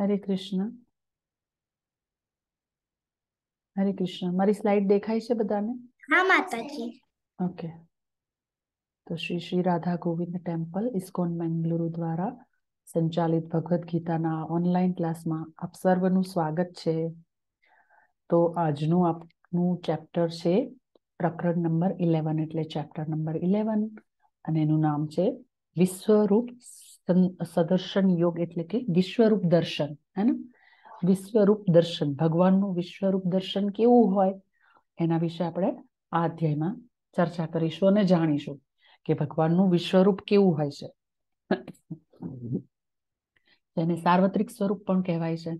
હરે કૃષ્ણ હરે કૃષ્ણ મારી સ્લાઇડ દેખાય છે બધાને હા માતાજી ઓકે તો શ્રી શ્રી રાધા ગોવિંદ ટેમ્પલ ઇસ્કોન બેંગલુરુ દ્વારા સંચાલિત ભગવદ્ ગીતાના ઓનલાઈન ક્લાસમાં આપ સર્વનું સ્વાગત છે તો આજનું આપનું ચેપ્ટર છે પ્રકરણ નંબર ઇલેવન એટલે ચેપ્ટર નંબર ઇલેવન અને એનું નામ છે વિશ્વરૂપ સદર્શન યોગ એટલે કે વિશ્વરૂપ દર્શન હે ને વિશ્વરૂપ દર્શન ભગવાનનું વિશ્વરૂપ દર્શન કેવું હોય એના વિશે આપણે આ અધ્યાયમાં ચર્ચા કરીશું અને જાણીશું કે ભગવાનનું વિશ્વરૂપ કેવું હોય છે જેને સાર્વત્રિક સ્વરૂપ પણ કહેવાય છે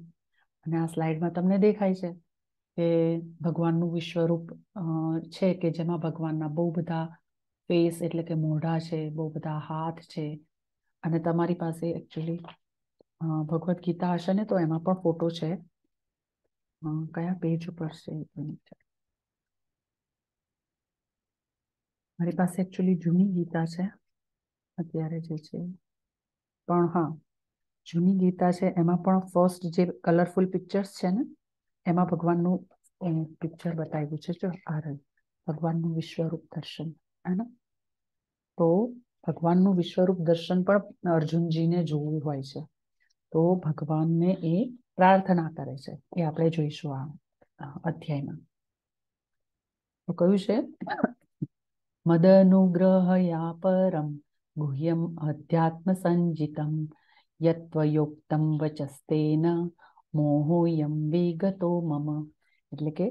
અને આ સ્લાઇડમાં તમને દેખાય છે કે ભગવાનનું વિશ્વરૂપ છે કે જેમાં ભગવાનના બહુ બધા ફેસ એટલે કે મોઢા છે બહુ બધા હાથ છે અને તમારી પાસે એકચ્યુઅલી ભગવદ્ ગીતા હશે ને તો એમાં પણ ફોટો છે કયા પેજ ઉપર છે મારી પાસે એકચ્યુઅલી જૂની ગીતા છે અત્યારે જે છે પણ હા જૂની ગીતા છે એમાં પણ ફર્સ્ટ જે કલરફુલ પિક્ચર્સ છે ને એમાં ભગવાનનું પિક્ચર બતાવ્યું છે જો આ ભગવાનનું વિશ્વરૂપ દર્શન હે ને તો ભગવાનનું વિશ્વરૂપ દર્શન પણ અર્જુનજીને જોવું હોય છે તો ભગવાનને એ પ્રાર્થના કરે છે એ આપણે જોઈશું આ અધ્યાયમાં તો કયું છે મદનુગ્રહયા પરમ ગુહ્યમ અધ્યાત્મ સંજિતમ યત્વયોક્તમ વચસ્તેન મોહોયમ વિગતો મમ એટલે કે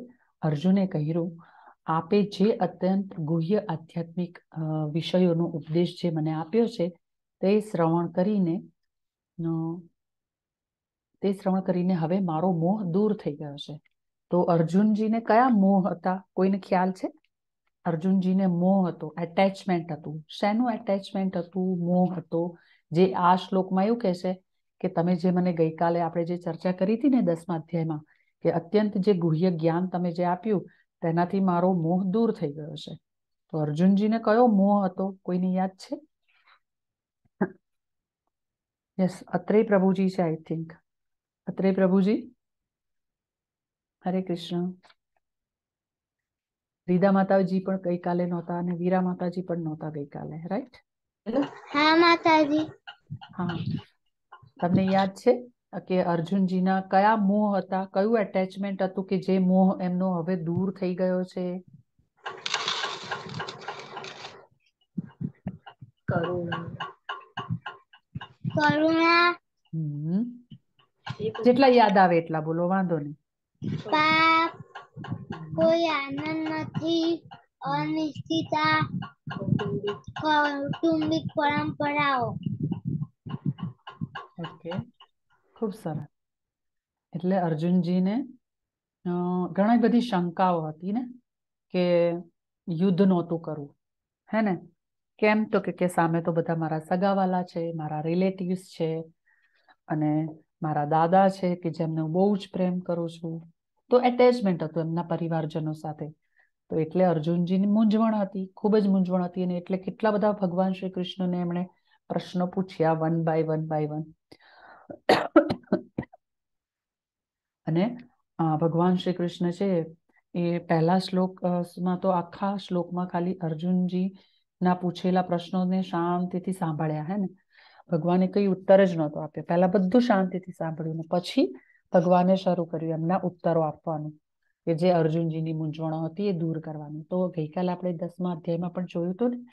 અર્જુને કહ્યું આપે જે અત્યંત ગુહ્ય આધ્યાત્મિક વિષયોનો ઉપદેશ જે મને આપ્યો છે તે શ્રવણ કરીને તે શ્રવણ કરીને હવે મારો મોહ દૂર થઈ ગયો છે તો અર્જુનજીને કયા મોહ હતા કોઈને ખ્યાલ છે અર્જુનજીને મોહ હતો એટેચમેન્ટ હતું શેનું એટેચમેન્ટ હતું મોહ હતો જે આ શ્લોકમાં એવું કહે છે કે તમે જે મને ગઈકાલે આપણે જે ચર્ચા કરી હતી ને દસમા અધ્યાયમાં કે અત્યંત જે ગુહ્ય જ્ઞાન તમે જે આપ્યું તેનાથી મારો મોહ દૂર થઈ ગયો છે તો અર્જુનજીને કયો મોહ હતો કોઈને યાદ છે યસ અત્રે પ્રભુજી છે આઈ થિંક અત્રે પ્રભુજી હરે કૃષ્ણ રીદા માતાજી પણ ગઈકાલે નહોતા અને વીરા માતાજી પણ નહોતા ગઈકાલે રાઈટ હા માતાજી હા તમને યાદ છે કે અર્જુનજીના કયા મોહ હતા કયું એટેચમેન્ટ હતું કે જે મોહ એમનો હવે દૂર થઈ ગયો છે જેટલા યાદ આવે એટલા બોલો વાંધો નહીં પાપ કોઈ આનંદ નથી અનિશ્ચિતા કૌટુંબિક પરંપરાઓ ઓકે ખૂબ સરસ એટલે અર્જુનજીને ઘણી બધી શંકાઓ હતી ને કે યુદ્ધ નહોતું કરવું હે ને કેમ તો કે સામે તો બધા મારા સગાવાલા છે મારા રિલેટિવ્સ છે અને મારા દાદા છે કે જેમને હું બહુ જ પ્રેમ કરું છું તો એટેચમેન્ટ હતું એમના પરિવારજનો સાથે તો એટલે અર્જુનજીની મૂંઝવણ હતી ખૂબ જ મૂંઝવણ હતી અને એટલે કેટલા બધા ભગવાન શ્રી કૃષ્ણને એમણે પ્રશ્નો પૂછ્યા one by one by one અને ભગવાન શ્રી કૃષ્ણ છે એ પહેલા શ્લોકમાં તો આખા શ્લોકમાં ખાલી અર્જુનજી ના પૂછેલા પ્રશ્નોને શાંતિથી સાંભળ્યા હે ને ભગવાને કઈ ઉત્તર જ નહોતો આપ્યો પહેલા બધું શાંતિથી સાંભળ્યું પછી ભગવાને શરૂ કર્યું એમના ઉત્તરો આપવાનું કે જે અર્જુનજીની મૂંઝવણો હતી એ દૂર કરવાનું તો ગઈકાલે આપણે દસમા અધ્યાયમાં પણ જોયું હતું ને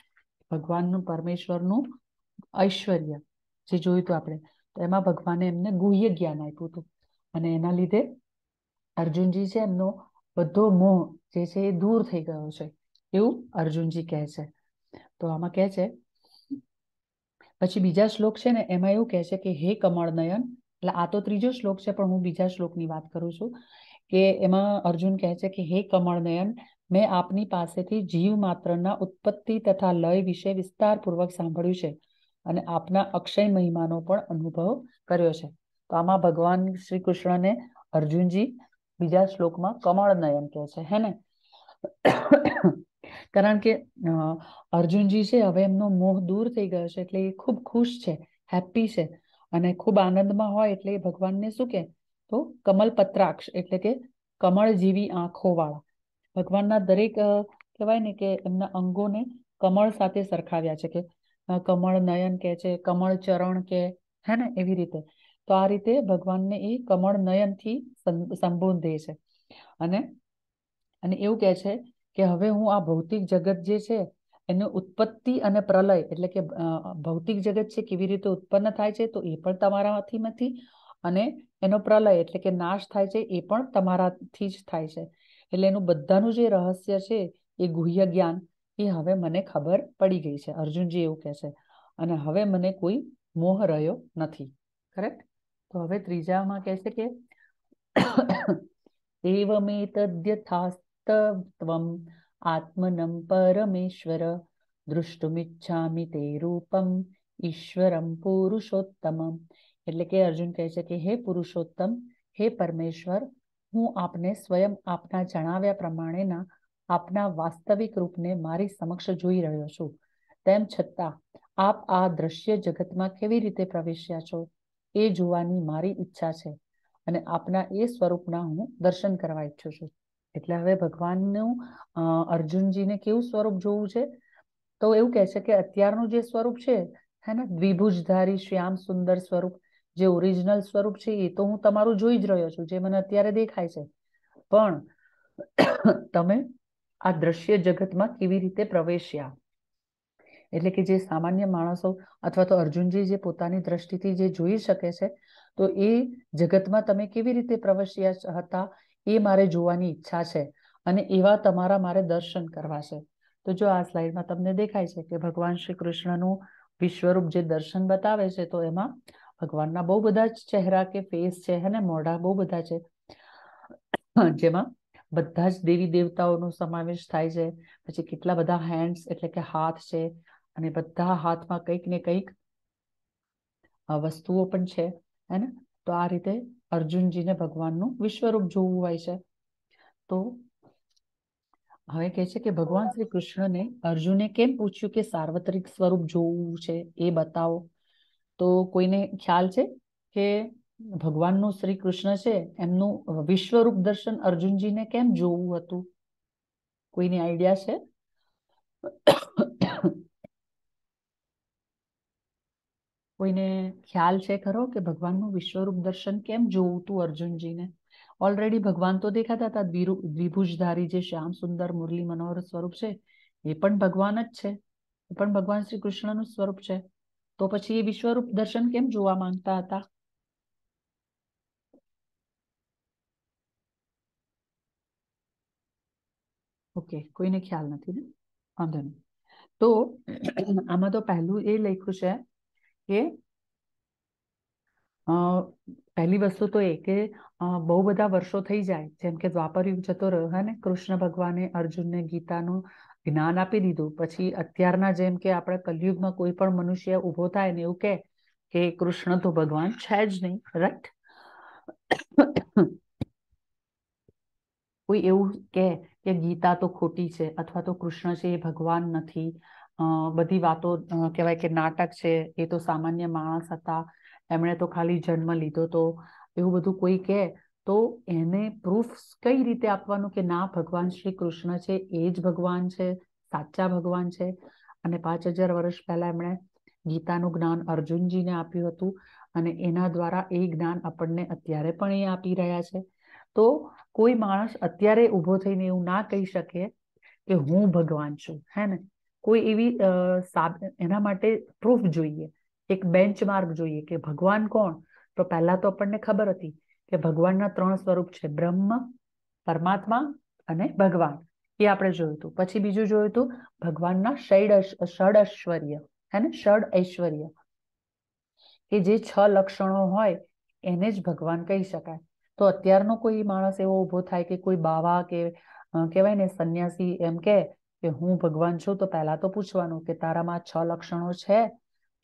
ભગવાનનું પરમેશ્વરનું ઐશ્વર્ય જે જોયું હતું આપણે તો એમાં ભગવાને એમને ગુહ્ય જ્ઞાન આપ્યું હતું અને એના લીધે અર્જુનજી છે એમનો બધો મોહ જે છે એ દૂર થઈ ગયો છે એવું અર્જુનજી કહે છે તો આમાં કહે છે પછી બીજા શ્લોક છે ને એમાં એવું કહે છે કે હે કમળ નયન એટલે આ તો ત્રીજો શ્લોક છે પણ હું બીજા શ્લોકની વાત કરું છું કે એમાં અર્જુન કહે છે કે હે કમળ નયન મેં આપની પાસેથી જીવ માત્રના ઉત્પત્તિ તથા લય વિશે વિસ્તારપૂર્વક સાંભળ્યું છે અને આપના અક્ષય મહિમાનો પણ અનુભવ કર્યો છે તો આમાં ભગવાન શ્રી કૃષ્ણને અર્જુનજી બીજા શ્લોકમાં કમળ નયન કહે છે હે ને કારણ કે અર્જુનજી છે હવે એમનો મોહ દૂર થઈ ગયો છે એટલે એ ખૂબ ખુશ છે હેપી છે અને ખૂબ આનંદમાં હોય એટલે એ ભગવાનને શું કે તો કમલ પત્રાક્ષ એટલે કે કમળ જેવી આંખો વાળા ભગવાનના દરેક કહેવાય ને કે એમના અંગોને કમળ સાથે સરખાવ્યા છે કે કમળ નયન કે છે કમળ ચરણ કે હે ને એવી રીતે તો આ રીતે ભગવાનને એ કમળ નયનથી સંબોધે છે અને અને એવું કહે છે કે હવે હું આ ભૌતિક જગત જે છે એની ઉત્પત્તિ અને પ્રલય એટલે કે ભૌતિક જગત છે કેવી રીતે ઉત્પન્ન થાય છે તો એ પણ તમારામાંથી નથી અને એનો પ્રલય એટલે કે નાશ થાય છે એ પણ તમારાથી જ થાય છે એટલે એનું બધાનું જે રહસ્ય છે એ ગુહ્ય જ્ઞાન એ હવે મને ખબર પડી ગઈ છે અર્જુનજી એવું કહે છે અને હવે મને કોઈ મોહ રહ્યો નથી કરેક્ટ તો હવે ત્રીજામાં કહે છે કે એવમેતદ્યથાસ્તત્વમ આત્મનમ પરમેશ્વર દૃષ્ટુમિચ્છામિ તે રૂપમ ઈશ્વરમ પુરુષોત્તમ એટલે કે અર્જુન કહે છે કે હે પુરુષોત્તમ હે પરમેશ્વર હું આપને સ્વયં આપના જણાવ્યા પ્રમાણેના આપના વાસ્તવિક રૂપને મારી સમક્ષ જોઈ રહ્યો છું તેમ છતાં આપ આ દ્રશ્ય જગતમાં કેવી રીતે પ્રવેશ્યા છો એ જોવાની મારી ઈચ્છા છે અને આપના એ સ્વરૂપના હું દર્શન કરવા ઈચ્છું છું એટલે હવે ભગવાનનું અર્જુનજીને કેવું સ્વરૂપ જોવું છે તો એવું કહે છે કે અત્યારનું જે સ્વરૂપ છે હે ને દ્વિભુજધારી શ્યામ સુંદર સ્વરૂપ જે ઓરિજિનલ સ્વરૂપ છે એ તો હું તમારું જોઈ જ રહ્યો છું જે મને અત્યારે દેખાય છે પણ તમે આ દ્રશ્ય જગતમાં કેવી રીતે પ્રવેશ્યા એટલે કે જે સામાન્ય માણસો અથવા તો અર્જુનજી જે પોતાની દ્રષ્ટિથી જે જોઈ શકે છે તો એ જગતમાં તમે કેવી રીતે પ્રવેશ્યા હતા એ મારે જોવાની ઈચ્છા છે અને એવા તમારા મારે દર્શન કરવા છે તો જો આ સ્લાઇડમાં તમને દેખાય છે કે ભગવાન શ્રી કૃષ્ણનું વિશ્વરૂપ જે દર્શન બતાવે છે તો એમાં ભગવાનના બહુ બધા જ ચહેરા કે ફેસ છે અને મોઢા બહુ બધા છે જેમાં બધા જ દેવી દેવતાઓનો સમાવેશ થાય છે પછી કેટલા બધા હેન્ડ્સ એટલે કે હાથ છે અને બધા હાથમાં કંઈક ને કંઈક વસ્તુઓ પણ છે હે ને તો આ રીતે અર્જુનજીને ભગવાનનું વિશ્વરૂપ જોવું હોય છે તો હવે કહે છે કે ભગવાન શ્રી કૃષ્ણને અર્જુને કેમ પૂછ્યું કે સાર્વત્રિક સ્વરૂપ જોવું છે એ બતાવો તો કોઈને ખ્યાલ છે કે ભગવાનનું શ્રી કૃષ્ણ છે એમનું વિશ્વરૂપ દર્શન અર્જુનજીને કેમ જોવું હતું કોઈને આઈડિયા છે કોઈને ખ્યાલ છે ખરો કે ભગવાનનું વિશ્વરૂપ દર્શન કેમ જોવું તું અર્જુનજીને ઓલરેડી ભગવાન તો દેખાતા હતા દ્વિભુજધારી જે શ્યામ સુંદર મુરલી મનોહર સ્વરૂપ છે એ પણ ભગવાન જ છે એ પણ ભગવાન શ્રી કૃષ્ણનું સ્વરૂપ છે તો પછી એ વિશ્વરૂપ દર્શન કેમ જોવા માંગતા હતા ઓકે કોઈને ખ્યાલ નથી ને વાંધો નહીં તો આમાં તો પહેલું એ લખ્યું છે કે પહેલી વસ્તુ તો એ કે બહુ બધા વર્ષો થઈ જાય જેમ કે દ્વાપર યુગ જતો રહ્યો હે ને કૃષ્ણ ભગવાને અર્જુનને ગીતાનું જ્ઞાન આપી દીધું પછી અત્યારના જેમ કે આપણે કલયુગમાં કોઈ પણ મનુષ્ય ઊભો થાય ને એવું કહે કે કૃષ્ણ તો ભગવાન છે જ નહીં રાઈટ કોઈ એવું કે કે ગીતા તો ખોટી છે અથવા તો કૃષ્ણ છે એ ભગવાન નથી બધી વાતો કહેવાય કે નાટક છે એ તો સામાન્ય માણસ હતા એમણે તો ખાલી જન્મ લીધો તો એવું બધું કોઈ કહે તો એને પ્રૂફ કઈ રીતે આપવાનું કે ના ભગવાન શ્રી કૃષ્ણ છે એ જ ભગવાન છે સાચા ભગવાન છે અને પાંચ હજાર વર્ષ પહેલા એમણે ગીતાનું જ્ઞાન અર્જુનજીને આપ્યું હતું અને એના દ્વારા એ જ્ઞાન આપણને અત્યારે પણ એ આપી રહ્યા છે તો કોઈ માણસ અત્યારે ઊભો થઈને એવું ના કહી શકે કે હું ભગવાન છું હે ને કોઈ એવી એના માટે પ્રૂફ જોઈએ એક બેન્ચ માર્ક જોઈએ કે ભગવાન કોણ તો પહેલા તો આપણને ખબર હતી કે ભગવાનના ત્રણ સ્વરૂપ છે બ્રહ્મ પરમાત્મા અને ભગવાન એ આપણે જોયું હતું પછી બીજું જોયું હતું ભગવાનના ષડ ષડ ઐશ્વર્ય હે ને ષડ ઐશ્વર્ય કે જે છ લક્ષણો હોય એને જ ભગવાન કહી શકાય તો અત્યારનો કોઈ માણસ એવો ઊભો થાય કે કોઈ બાવા કે કહેવાય ને સંન્યાસી એમ કે કે હું ભગવાન છું તો પહેલા તો પૂછવાનું કે તારામાં છ લક્ષણો છે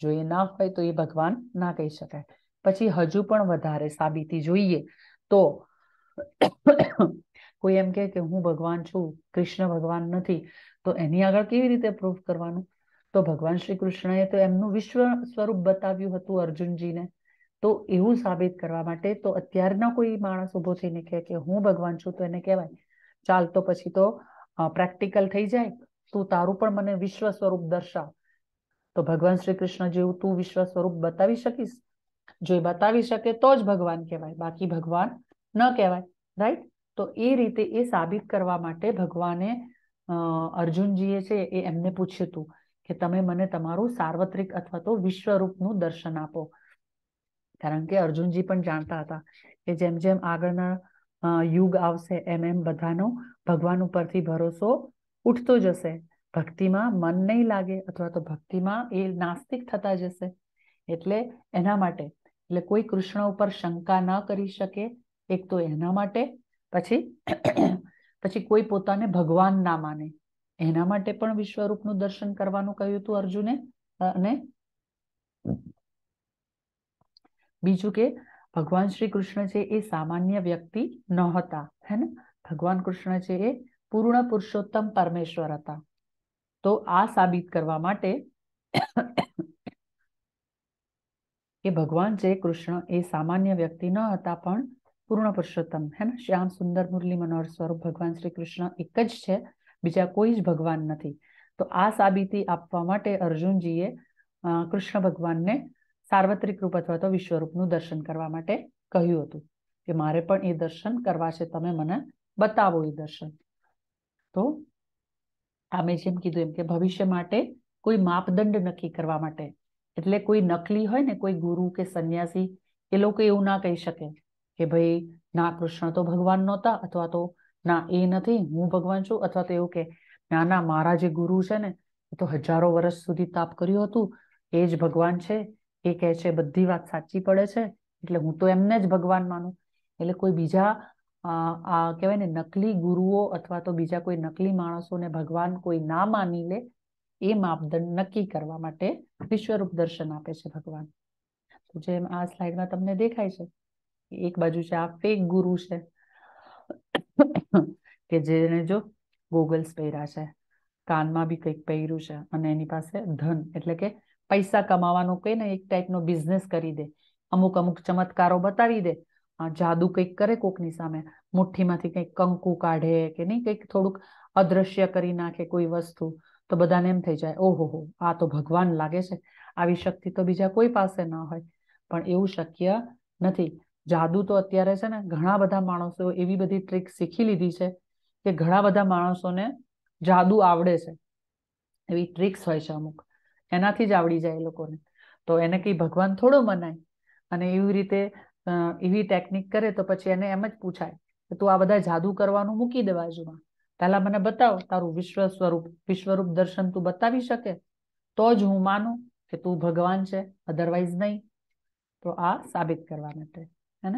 જો એ ના હોય તો એ ભગવાન ના કહી શકાય પછી હજુ પણ વધારે સાબિતી જોઈએ તો કોઈ એમ કે કે હું ભગવાન છું કૃષ્ણ ભગવાન નથી તો એની આગળ કેવી રીતે પ્રૂફ કરવાનું તો ભગવાન શ્રી કૃષ્ણએ તો એમનું વિશ્વ સ્વરૂપ બતાવ્યું હતું અર્જુનજીને તો એવું સાબિત કરવા માટે તો અત્યારના કોઈ માણસ ઊભો થઈને કહે કે હું ભગવાન છું તો એને કહેવાય ચાલ તો પછી તો પ્રેક્ટિકલ થઈ જાય તું તારું પણ મને વિશ્વ સ્વરૂપ દર્શાવ તો ભગવાન શ્રી કૃષ્ણ જેવું તું વિશ્વ સ્વરૂપ બતાવી શકીશ જો એ બતાવી શકે તો જ ભગવાન કહેવાય બાકી ભગવાન ન કહેવાય રાઈટ તો એ રીતે એ સાબિત કરવા માટે ભગવાને અર્જુનજીએ છે એ એમને પૂછ્યું હતું કે તમે મને તમારું સાર્વત્રિક અથવા તો વિશ્વરૂપનું દર્શન આપો કારણ કે અર્જુનજી પણ જાણતા હતા કે જેમ જેમ આગળના યુગ આવશે એમ એમ બધાનો ભગવાન ઉપરથી ભરોસો ઉઠતો જશે ભક્તિમાં મન નહીં લાગે અથવા તો ભક્તિમાં એ નાસ્તિક થતા જશે એટલે એના માટે એટલે કોઈ કૃષ્ણ ઉપર શંકા ન કરી શકે એક તો એના માટે પછી પછી કોઈ પોતાને ભગવાન ના માને એના માટે પણ વિશ્વરૂપનું દર્શન કરવાનું કહ્યું હતું અર્જુને અને બીજું કે ભગવાન શ્રી કૃષ્ણ છે એ સામાન્ય વ્યક્તિ નહોતા હે ને ભગવાન કૃષ્ણ છે એ પૂર્ણ પુરુષોત્તમ પરમેશ્વર હતા તો આ સાબિત કરવા માટે કે ભગવાન છે કૃષ્ણ એ સામાન્ય વ્યક્તિ ન હતા પણ પૂર્ણ પુરુષોત્તમ હે ને શ્યામ સુંદર મુરલી મનોહર સ્વરૂપ ભગવાન શ્રી કૃષ્ણ એક જ છે બીજા કોઈ જ ભગવાન નથી તો આ સાબિતી આપવા માટે અર્જુનજીએ કૃષ્ણ ભગવાનને સાર્વત્રિક રૂપ અથવા તો વિશ્વરૂપનું દર્શન કરવા માટે કહ્યું હતું કે મારે પણ એ દર્શન કરવા છે તમે મને બતાવો એ દર્શન તો આ જેમ કીધું એમ કે ભવિષ્ય માટે કોઈ માપદંડ નક્કી કરવા માટે એટલે કોઈ નકલી હોય ને કોઈ ગુરુ કે સંન્યાસી એ લોકો એવું ના કહી શકે કે ભાઈ ના કૃષ્ણ તો ભગવાન નહોતા અથવા તો ના એ નથી હું ભગવાન છું અથવા તો એવું કે ના ના મારા જે ગુરુ છે ને એ તો હજારો વર્ષ સુધી તાપ કર્યું હતું એ જ ભગવાન છે એ કહે છે બધી વાત સાચી પડે છે એટલે હું તો એમને જ ભગવાન માનું એટલે કોઈ બીજા આ કહેવાય ને નકલી ગુરુઓ અથવા તો બીજા કોઈ નકલી માણસોને ભગવાન કોઈ ના માની લે એ માપદંડ નક્કી કરવા માટે વિશ્વરૂપ દર્શન આપે છે ભગવાન તો જેમ આ સ્લાઇડમાં તમને દેખાય છે એક બાજુ છે આ ફેક ગુરુ છે કે જેને જો ગોગલ્સ પહેર્યા છે કાનમાં બી કંઈક પહેર્યું છે અને એની પાસે ધન એટલે કે પૈસા કમાવાનો કે ને એક ટાઈપનો બિઝનેસ કરી દે અમુક અમુક ચમત્કારો બતાવી દે જાદુ કંઈક કરે કોકની સામે મુઠ્ઠીમાંથી કંઈક કંકુ કાઢે કે નહીં કંઈક થોડુંક અદ્રશ્ય કરી નાખે કોઈ વસ્તુ તો બધાને એમ થઈ જાય ઓહો આ તો ભગવાન લાગે છે આવી શક્તિ તો બીજા કોઈ પાસે ના હોય પણ એવું શક્ય નથી જાદુ તો અત્યારે છે ને ઘણા બધા માણસો એવી બધી ટ્રીક શીખી લીધી છે કે ઘણા બધા માણસોને જાદુ આવડે છે એવી ટ્રિક્સ હોય છે અમુક એનાથી જ આવડી જાય એ લોકોને તો એને કઈ ભગવાન થોડો મનાય અને એવી રીતે એવી ટેકનિક કરે તો પછી એને એમ જ પૂછાય કે તું આ બધા જાદુ કરવાનું મૂકી દેવાજુમાં બાજુમાં પહેલા મને બતાવો તારું વિશ્વ સ્વરૂપ વિશ્વરૂપ દર્શન તું બતાવી શકે તો જ હું માનું કે તું ભગવાન છે અધરવાઇઝ નહીં તો આ સાબિત કરવા માટે હે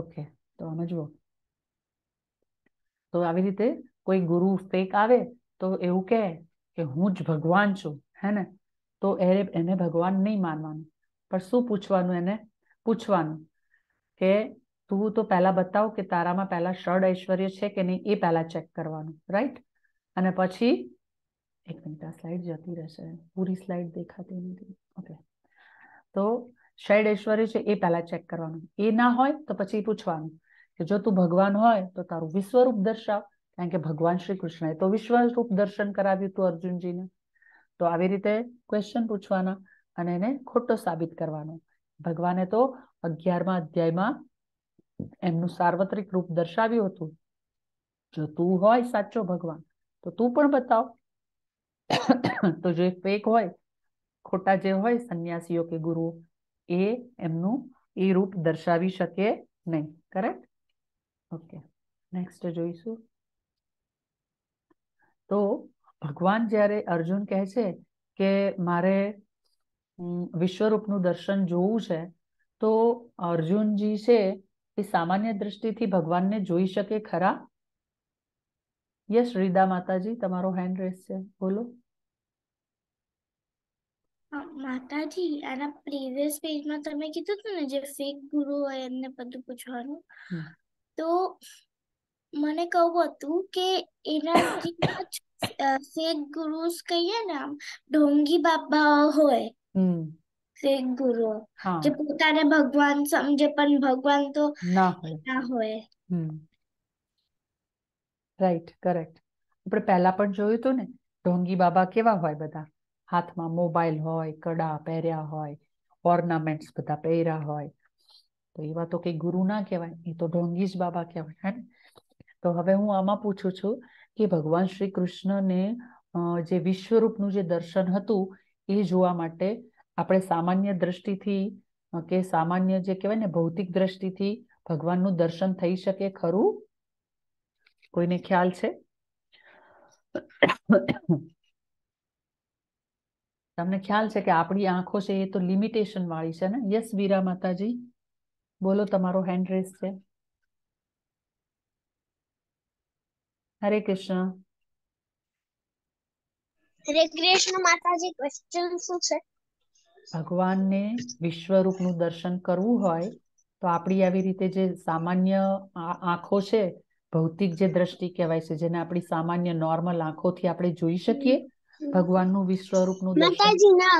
ઓકે તો આમાં જુઓ તો આવી રીતે કોઈ ગુરુ ફેક આવે તો એવું કહે કે હું જ ભગવાન છું હે ને તો એ એને ભગવાન નહીં માનવાનું પણ શું પૂછવાનું એને પૂછવાનું કે તું તો પહેલા બતાવ કે તારામાં પહેલા ષડ ઐશ્વર્ય છે કે નહીં એ પહેલાં ચેક કરવાનું રાઈટ અને પછી એક મિનિટ આ સ્લાઇડ જતી રહેશે પૂરી સ્લાઇડ દેખાતી નથી ઓકે તો ષડ ઐશ્વર્ય છે એ પહેલાં ચેક કરવાનું એ ના હોય તો પછી પૂછવાનું કે જો તું ભગવાન હોય તો તારું વિશ્વરૂપ દર્શાવ કારણ કે ભગવાન શ્રી કૃષ્ણએ તો વિશ્વરૂપ દર્શન કરાવ્યું હતું અર્જુનજીને તો આવી રીતે ક્વેશ્ચન પૂછવાના અને એને ખોટો સાબિત કરવાનો ભગવાને તો અગિયારમા અધ્યાયમાં એમનું સાર્વત્રિક રૂપ દર્શાવ્યું હતું જો તું હોય સાચો ભગવાન તો તું પણ બતાવ તો જે ફેક હોય ખોટા જે હોય સંન્યાસીઓ કે ગુરુ એ એમનું એ રૂપ દર્શાવી શકે નહીં કરેક્ટ ઓકે નેક્સ્ટ જોઈશું તો ભગવાન જ્યારે અર્જુન કહે છે કે મારે વિશ્વરૂપનું દર્શન જોવું છે તો અર્જુનજી છે એ સામાન્ય દ્રષ્ટિથી ભગવાનને જોઈ શકે ખરા યસ રીદા માતાજી તમારો હેન્ડ રેસ છે બોલો માતાજી આના પ્રીવિયસ પેજમાં તમે કીધું હતું ને જે ફેક ગુરુ હોય એમને બધું પૂછવાનું તો મને કહું હતું કે એના શેખ ગુરુ કહીએ ને આમ ઢોંગી બાબા હોય ફેક ગુરુ જે પોતાને ભગવાન સમજે પણ ભગવાન તો ના હોય રાઈટ કરેક્ટ આપણે પહેલા પણ જોયું હતું ને ઢોંગી બાબા કેવા હોય બધા હાથમાં મોબાઈલ હોય કડા પહેર્યા હોય ઓર્નામેન્ટ્સ બધા પહેર્યા હોય તો એવા તો કઈ ગુરુ ના કહેવાય એ તો ઢોંગી જ બાબા કહેવાય હે ને તો હવે હું આમાં પૂછું છું કે ભગવાન શ્રી કૃષ્ણને જે વિશ્વરૂપનું જે દર્શન હતું એ જોવા માટે આપણે સામાન્ય દ્રષ્ટિથી કે સામાન્ય જે કહેવાય ને ભૌતિક દ્રષ્ટિથી ભગવાનનું દર્શન થઈ શકે ખરું કોઈને ખ્યાલ છે તમને ખ્યાલ છે કે આપણી આંખો છે એ તો લિમિટેશન વાળી છે ને યસ વીરા માતાજી બોલો તમારો હેન્ડ રેસ છે હરે કૃષ્ણ હરે કૃષ્ણ માતાજી ક્વેશ્ચન શું છે ભગવાનને વિશ્વરૂપનું દર્શન કરવું હોય તો આપણી આવી રીતે જે સામાન્ય આંખો છે ભૌતિક જે દ્રષ્ટિ કહેવાય છે જેને આપણી સામાન્ય નોર્મલ આંખોથી આપણે જોઈ શકીએ ભગવાનનું વિશ્વરૂપનું માતાજી ના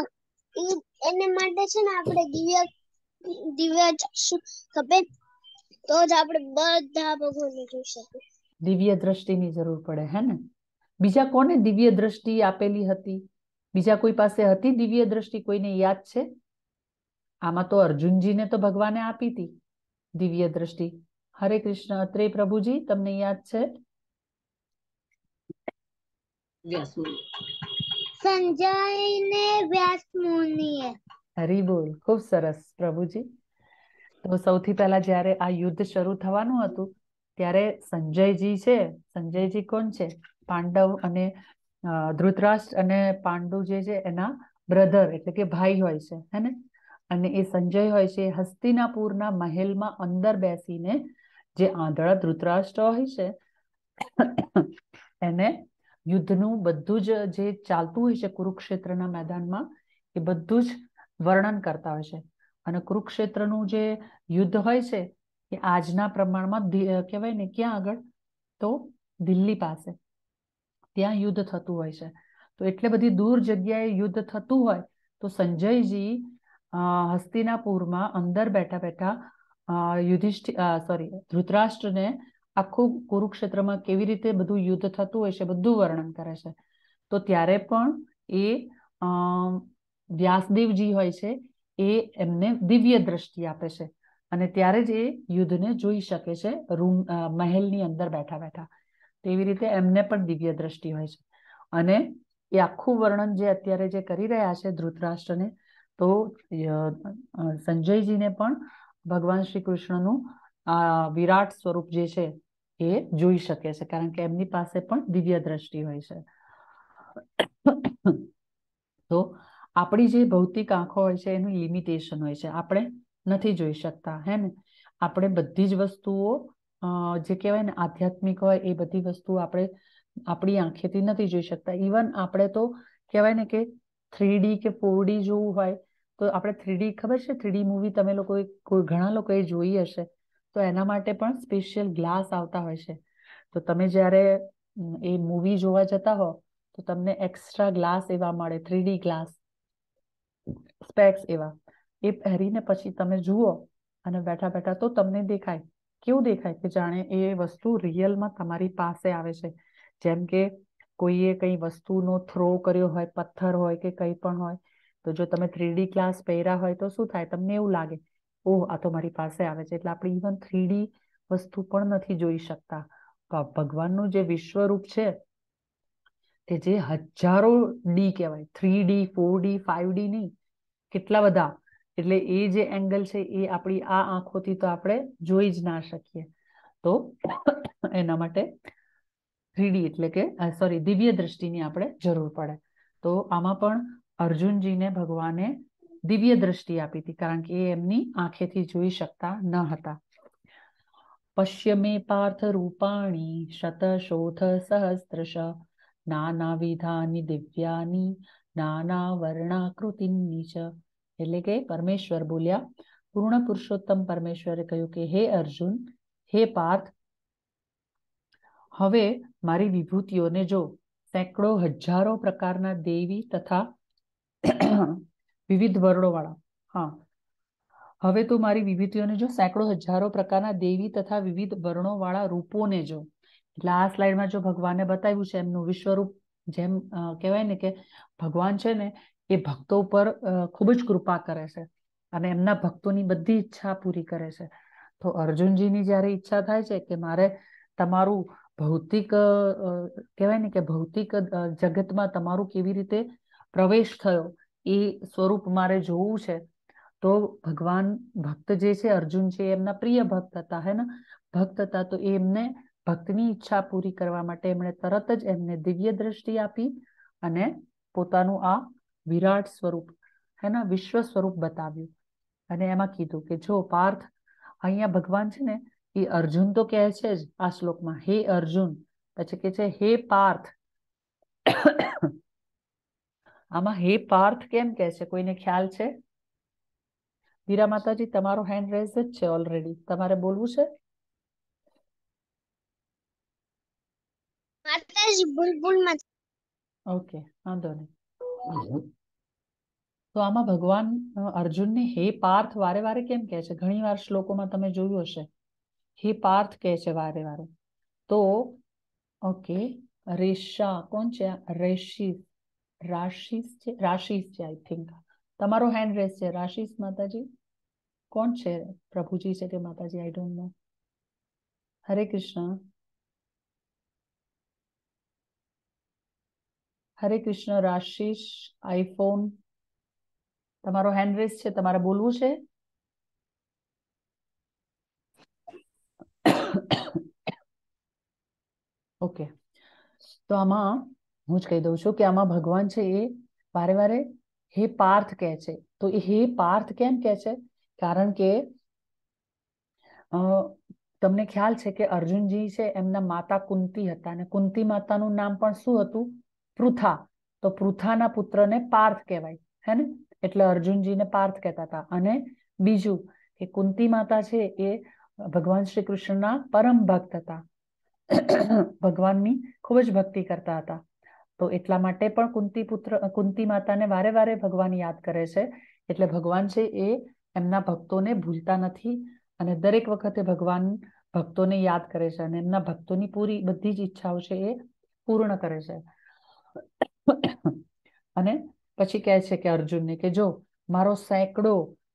એને માટે છે ને આપણે દિવ્ય દિવ્ય ચક્ષુ ખપે તો જ આપણે બધા ભગવાનને જોઈ શકીએ દિવ્ય દ્રષ્ટિની જરૂર પડે હે ને બીજા કોને દિવ્ય દ્રષ્ટિ આપેલી હતી બીજા કોઈ પાસે હતી દિવ્ય દ્રષ્ટિ કોઈને યાદ છે આમાં તો અર્જુનજીને તો ભગવાને આપી હતી દિવ્ય દ્રષ્ટિ હરે કૃષ્ણ અત્રે પ્રભુજી તમને યાદ છે સંજયને વ્યાસ મુનિએ હરી બોલ ખૂબ સરસ પ્રભુજી તો સૌથી પહેલા જ્યારે આ યુદ્ધ શરૂ થવાનું હતું ત્યારે સંજયજી છે સંજયજી કોણ છે પાંડવ અને ધૃતરાષ્ટ્ર અને પાંડુ જે છે એના બ્રધર એટલે કે ભાઈ હોય છે હે ને અને એ સંજય હોય છે હસ્તિનાપુરના મહેલમાં અંદર બેસીને જે આંધળા ધૃતરાષ્ટ્ર હોય છે એને યુદ્ધનું બધું જ જે ચાલતું હોય છે કુરુક્ષેત્રના મેદાનમાં એ બધું જ વર્ણન કરતા હોય છે અને કુરુક્ષેત્રનું જે યુદ્ધ હોય છે કે આજના પ્રમાણમાં કહેવાય ને ક્યાં આગળ તો દિલ્હી પાસે ત્યાં યુદ્ધ થતું હોય છે તો એટલે બધી દૂર જગ્યાએ યુદ્ધ થતું હોય તો સંજયજી હસ્તિનાપુરમાં અંદર બેઠા બેઠા યુધિષ્ઠિર સોરી ધૃતરાષ્ટ્રને આખું કુરુક્ષેત્રમાં કેવી રીતે બધું યુદ્ધ થતું હોય છે બધું વર્ણન કરે છે તો ત્યારે પણ એ વ્યાસદેવજી હોય છે એ એમને દિવ્ય દ્રષ્ટિ આપે છે અને ત્યારે જ એ યુદ્ધને જોઈ શકે છે રૂમ મહેલની અંદર બેઠા બેઠા તેવી રીતે એમને પણ દિવ્ય દ્રષ્ટિ હોય છે અને એ આખું વર્ણન જે અત્યારે જે કરી રહ્યા છે ધૃતરાષ્ટ્રને તો સંજયજીને પણ ભગવાન શ્રી કૃષ્ણનું આ વિરાટ સ્વરૂપ જે છે એ જોઈ શકે છે કારણ કે એમની પાસે પણ દિવ્ય દ્રષ્ટિ હોય છે તો આપણી જે ભૌતિક આંખો હોય છે એનું લિમિટેશન હોય છે આપણે નથી જોઈ શકતા હે ને આપણે બધી જ વસ્તુઓ જે કહેવાય ને આધ્યાત્મિક હોય એ બધી વસ્તુઓ આપણે આપણી આંખેથી નથી જોઈ શકતા ઇવન આપણે તો કહેવાય ને કે થ્રીડી કે ફોરડી જોવું હોય તો આપણે થ્રીડી ખબર છે થ્રીડી મૂવી તમે લોકો કોઈ ઘણા લોકોએ જોઈ હશે તો એના માટે પણ સ્પેશિયલ ગ્લાસ આવતા હોય છે તો તમે જ્યારે એ મૂવી જોવા જતા હો તો તમને એક્સ્ટ્રા ગ્લાસ એવા મળે થ્રીડી ગ્લાસ સ્પેક્સ એવા એ પહેરીને પછી તમે જુઓ અને બેઠા બેઠા તો તમને દેખાય કેવું દેખાય કે જાણે એ વસ્તુ રિયલમાં તમારી પાસે આવે છે જેમ કે કોઈએ કંઈ વસ્તુનો થ્રો કર્યો હોય પથ્થર હોય કે કંઈ પણ હોય તો જો તમે થ્રીડી ક્લાસ પહેર્યા હોય તો શું થાય તમને એવું લાગે ઓહ આ તો મારી પાસે આવે છે એટલે આપણે ઇવન થ્રીડી વસ્તુ પણ નથી જોઈ શકતા ભગવાનનું જે વિશ્વરૂપ છે તે જે હજારો ડી કહેવાય three D four D five D નહીં કેટલા બધા એટલે એ જે એંગલ છે એ આપણી આ આંખોથી તો આપણે જોઈ જ ના શકીએ તો એના માટે થ્રીડી એટલે કે સોરી દિવ્ય દ્રષ્ટિની આપણે જરૂર પડે તો આમાં પણ અર્જુનજીને ભગવાને દિવ્ય દ્રષ્ટિ આપી હતી કારણ કે એ એમની આંખેથી જોઈ શકતા ન હતા પશ્ય પાર્થ રૂપાણી શત શતશોથ સહસ્ત્રશ નાના વિધાની દિવ્યાની નાના વર્ણાકૃતિની ચ એટલે કે પરમેશ્વર બોલ્યા પૂર્ણ પુરુષોત્તમ પરમેશ્વરે કહ્યું કે હે અર્જુન હે પાર્થ હવે મારી વિભૂતિઓને જો સેંકડો હજારો પ્રકારના દેવી તથા વિવિધ વર્ણોવાળા હા હવે તો મારી વિભૂતિઓને જો સેંકડો હજારો પ્રકારના દેવી તથા વિવિધ વર્ણોવાળા રૂપોને જો એટલે આ સ્લાઇડમાં જો ભગવાને બતાવ્યું છે એમનું વિશ્વરૂપ જેમ કહેવાય ને કે ભગવાન છે ને એ ભક્તો પર ખૂબ જ કૃપા કરે છે અને એમના ભક્તોની બધી ઈચ્છા પૂરી કરે છે તો અર્જુનજીની જ્યારે ઈચ્છા થાય છે કે મારે તમારું ભૌતિક કહેવાય ને કે ભૌતિક જગતમાં તમારું કેવી રીતે પ્રવેશ થયો એ સ્વરૂપ મારે જોવું છે તો ભગવાન ભક્ત જે છે અર્જુન છે એમના પ્રિય ભક્ત હતા હે ને ભક્ત હતા તો એમને ભક્તની ઈચ્છા પૂરી કરવા માટે એમણે તરત જ એમને દિવ્ય દ્રષ્ટિ આપી અને પોતાનું આ વિરાટ સ્વરૂપ હે ને વિશ્વ સ્વરૂપ બતાવ્યું અને એમાં કીધું કે જો પાર્થ અહીંયા ભગવાન છે ને એ અર્જુન તો કહે છે જ આ શ્લોકમાં હે અર્જુન પછી કે છે હે પાર્થ આમાં હે પાર્થ કેમ કહે છે કોઈને ખ્યાલ છે વીરા માતાજી તમારો હેન્ડ રેઝ જ છે ઓલરેડી તમારે બોલવું છે ઓકે વાંધો નહીં તો આમાં ભગવાન અર્જુનને હે પાર્થ વારે વારે કેમ કહે છે વાર શ્લોકોમાં તમે જોયું હશે હે પાર્થ કહે છે વારે વારે તો ઓકે રેશા કોણ છે રેશિસ રાશિસ છે રાશિસ છે આઈ થિંક તમારો હેન્ડ રેસ છે રાશિસ માતાજી કોણ છે પ્રભુજી છે કે માતાજી I don't know Hare Krishna Hare Krishna Rashish આઈફોન તમારો હેન્ડ રેસ છે તમારે બોલવું છે ઓકે તો આમાં હું જ કહી દઉં છું કે આમાં ભગવાન છે એ વારે વારે હે પાર્થ કહે છે તો એ હે પાર્થ કેમ કે છે કારણ કે તમને ખ્યાલ છે કે અર્જુનજી છે એમના માતા કુંતી હતા અને કુંતી માતાનું નામ પણ શું હતું પૃથા તો પૃથાના પુત્રને પાર્થ કહેવાય હે ને એટલે અર્જુનજીને પાર્થ કહેતા હતા અને બીજું કે કુંતી માતા છે એ ભગવાન શ્રી કૃષ્ણના પરમ ભક્ત હતા ભગવાનની ખૂબ જ ભક્તિ કરતા હતા તો એટલા માટે પણ કુંતી પુત્ર કુંતી માતાને વારે વારે ભગવાન યાદ કરે છે એટલે ભગવાન છે એ એમના ભક્તોને ભૂલતા નથી અને દરેક વખતે ભગવાન ભક્તોને યાદ કરે છે અને એમના ભક્તોની પૂરી બધી જ ઈચ્છાઓ છે એ પૂર્ણ કરે છે અને પછી કહે છે કે અર્જુનને કે જો મારો સેંકડો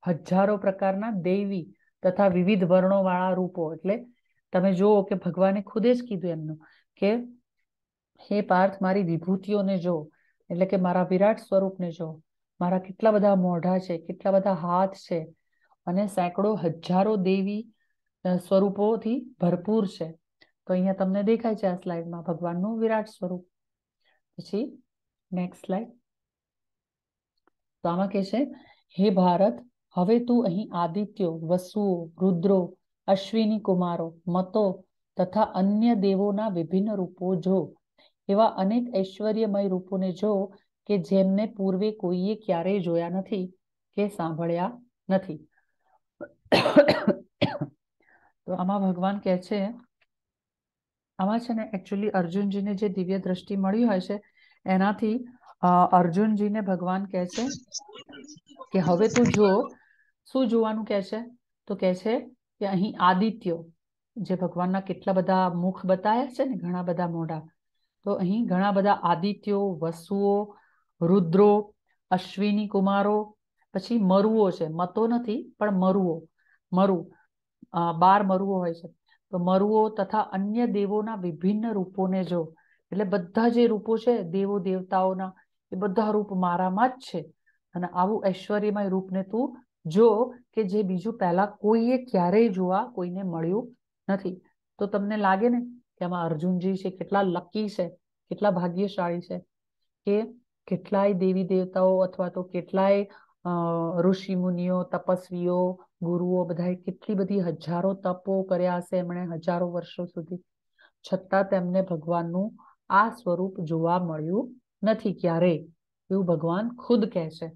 હજારો પ્રકારના દેવી તથા વિવિધ વર્ણો વાળા રૂપો એટલે તમે જુઓ કે ભગવાને ખુદે જ કીધું એમનું કે હે પાર્થ મારી વિભૂતિઓને જો એટલે કે મારા વિરાટ સ્વરૂપને જો મારા કેટલા બધા મોઢા છે કેટલા બધા હાથ છે અને સેંકડો હજારો દેવી સ્વરૂપોથી ભરપૂર છે તો અહીંયા તમને દેખાય છે આ સ્લાઇડમાં ભગવાનનું વિરાટ સ્વરૂપ પછી નેક્સ્ટ સ્લાઇડ તો આમાં છે હે ભારત હવે તું અહીં આદિત્યો વસુઓ રુદ્રો અશ્વિની કુમારો મતો તથા અન્ય દેવોના વિભિન્ન રૂપો જો એવા અનેક ઐશ્વર્યમય રૂપોને જો કે જેમને પૂર્વે કોઈએ ક્યારેય જોયા નથી કે સાંભળ્યા નથી તો આમાં ભગવાન કહે છે આમાં છે ને એકચ્યુઅલી અર્જુનજીને જે દિવ્ય દ્રષ્ટિ મળી હોય છે એનાથી અર્જુનજીને ભગવાન કહે છે કે હવે તું જો શું જોવાનું કહે છે તો કહે છે કે અહીં આદિત્યો જે ભગવાનના કેટલા બધા મુખ બતાવ્યા છે ને ઘણા બધા મોઢા તો અહીં ઘણા બધા આદિત્યો વસુઓ રુદ્રો અશ્વિની કુમારો પછી મરુઓ છે મતો નથી પણ મરુઓ મરુ બાર મરુઓ હોય છે તો મરુઓ તથા અન્ય દેવોના વિભિન્ન રૂપોને જો એટલે બધા જે રૂપો છે દેવો દેવતાઓના એ બધા રૂપ મારામાં જ છે અને આવું ઐશ્વર્યમય રૂપને તું જો કે જે બીજું પહેલા કોઈએ ક્યારેય જોવા કોઈને મળ્યું નથી તો તમને લાગે ને કે આમાં અર્જુનજી છે કેટલા લકી છે કેટલા ભાગ્યશાળી છે કે કેટલાય દેવી દેવતાઓ અથવા તો કેટલાય ઋષિ મુનિઓ તપસ્વીઓ ગુરુઓ બધાએ કેટલી બધી હજારો તપો કર્યા હશે એમણે હજારો વર્ષો સુધી છતાં તેમને ભગવાનનું આ સ્વરૂપ જોવા મળ્યું નથી ક્યારે એવું ભગવાન ખુદ કહે છે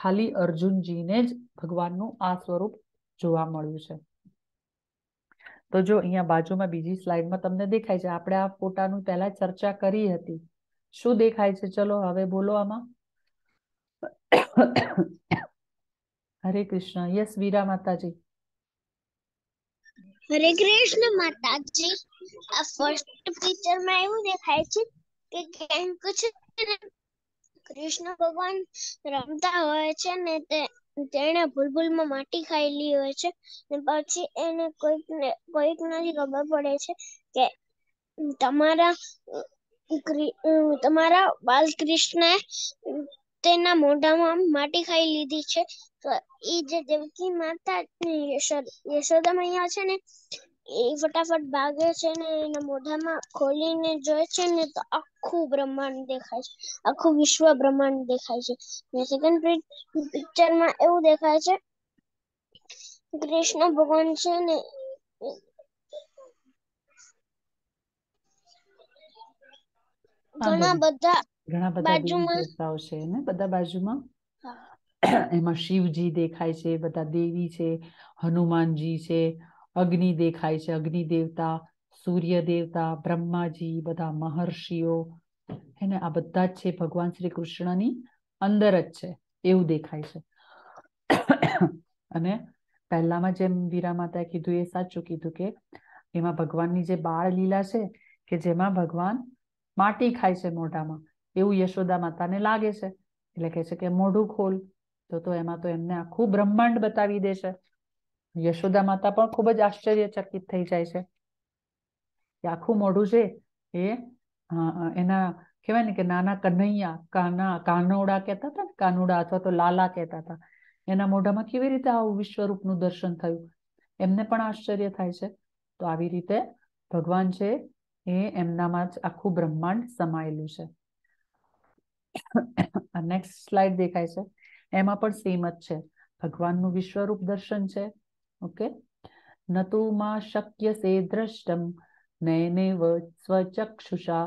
ખાલી અર્જુનજીને જ ભગવાનનું આ સ્વરૂપ જોવા મળ્યું છે તો જો અહીંયા બાજુમાં બીજી સ્લાઇડમાં તમને દેખાય છે આપણે આ ફોટાનું પહેલા ચર્ચા કરી હતી શું દેખાય છે ચલો હવે બોલો આમાં હરે કૃષ્ણ યસ વીરા માતાજી હરે કૃષ્ણ માતાજી આ ફર્સ્ટ પિક્ચર માં એવું દેખાય છે કે કેમ કુછ કૃષ્ણ ભગવાન રમતા હોય છે ને તે તેણે ભૂલભૂલમાં માટી ખાયેલી હોય છે ને પછી એને કોઈક ને કોઈક નથી ખબર પડે છે કે તમારા તમારા બાલકૃષ્ણે તેના મોઢામાં માટી ખાઈ લીધી છે તો એ જે દેવકી માતા યશોદા મૈયા છે ને એ ફટાફટ ભાગે છે ને એના મોઢામાં ખોલીને જોય છે ને તો આખું બ્રહ્માંડ દેખાય છે આખું વિશ્વ બ્રહ્માંડ દેખાય છે ને સેકન્ડ પિક્ચરમાં એવું દેખાય છે કૃષ્ણ ભગવાન છે ને ઘણા બધા ઘણા બધા દેવતાઓ છે ને બધા બાજુમાં એમાં શિવજી દેખાય છે બધા દેવી છે હનુમાનજી છે અગ્નિ દેખાય છે અગ્નિ દેવતા સૂર્ય દેવતા બ્રહ્માજી બધા મહર્ષિઓ હેને આ બધા જ છે ભગવાન શ્રી કૃષ્ણની અંદર જ છે એવું દેખાય છે અને પહેલામાં જેમ વીરા માતાએ કીધું એ સાચું કીધું કે એમાં ભગવાનની જે બાળ લીલા છે કે જેમાં ભગવાન માટી ખાય છે મોઢામાં એવું યશોદા માતાને લાગે છે એટલે કહે છે કે મોઢું ખોલ તો તો એમાં તો એમને આખું બ્રહ્માંડ બતાવી દે છે યશોદા માતા પણ ખૂબ જ આશ્ચર્યચકિત થઈ જાય છે કે આખું મોઢું છે એ એના કહેવાય ને કે નાના કનૈયા કાના કાનોડા કહેતા હતા ને કાનોડા અથવા તો લાલા કહેતા હતા એના મોઢામાં કેવી રીતે આવું વિશ્વરૂપનું દર્શન થયું એમને પણ આશ્ચર્ય થાય છે તો આવી રીતે ભગવાન છે એ એમનામાં જ આખું બ્રહ્માંડ સમાયેલું છે નેક્સ્ટ સ્લાઇડ દેખાય છે એમાં પણ સેમ જ છે ભગવાનનું વિશ્વરૂપ દર્શન છે ઓકે નતુ માં શક્ય સે દ્રષ્ટમ નયનેવ સ્વચક્ષુષા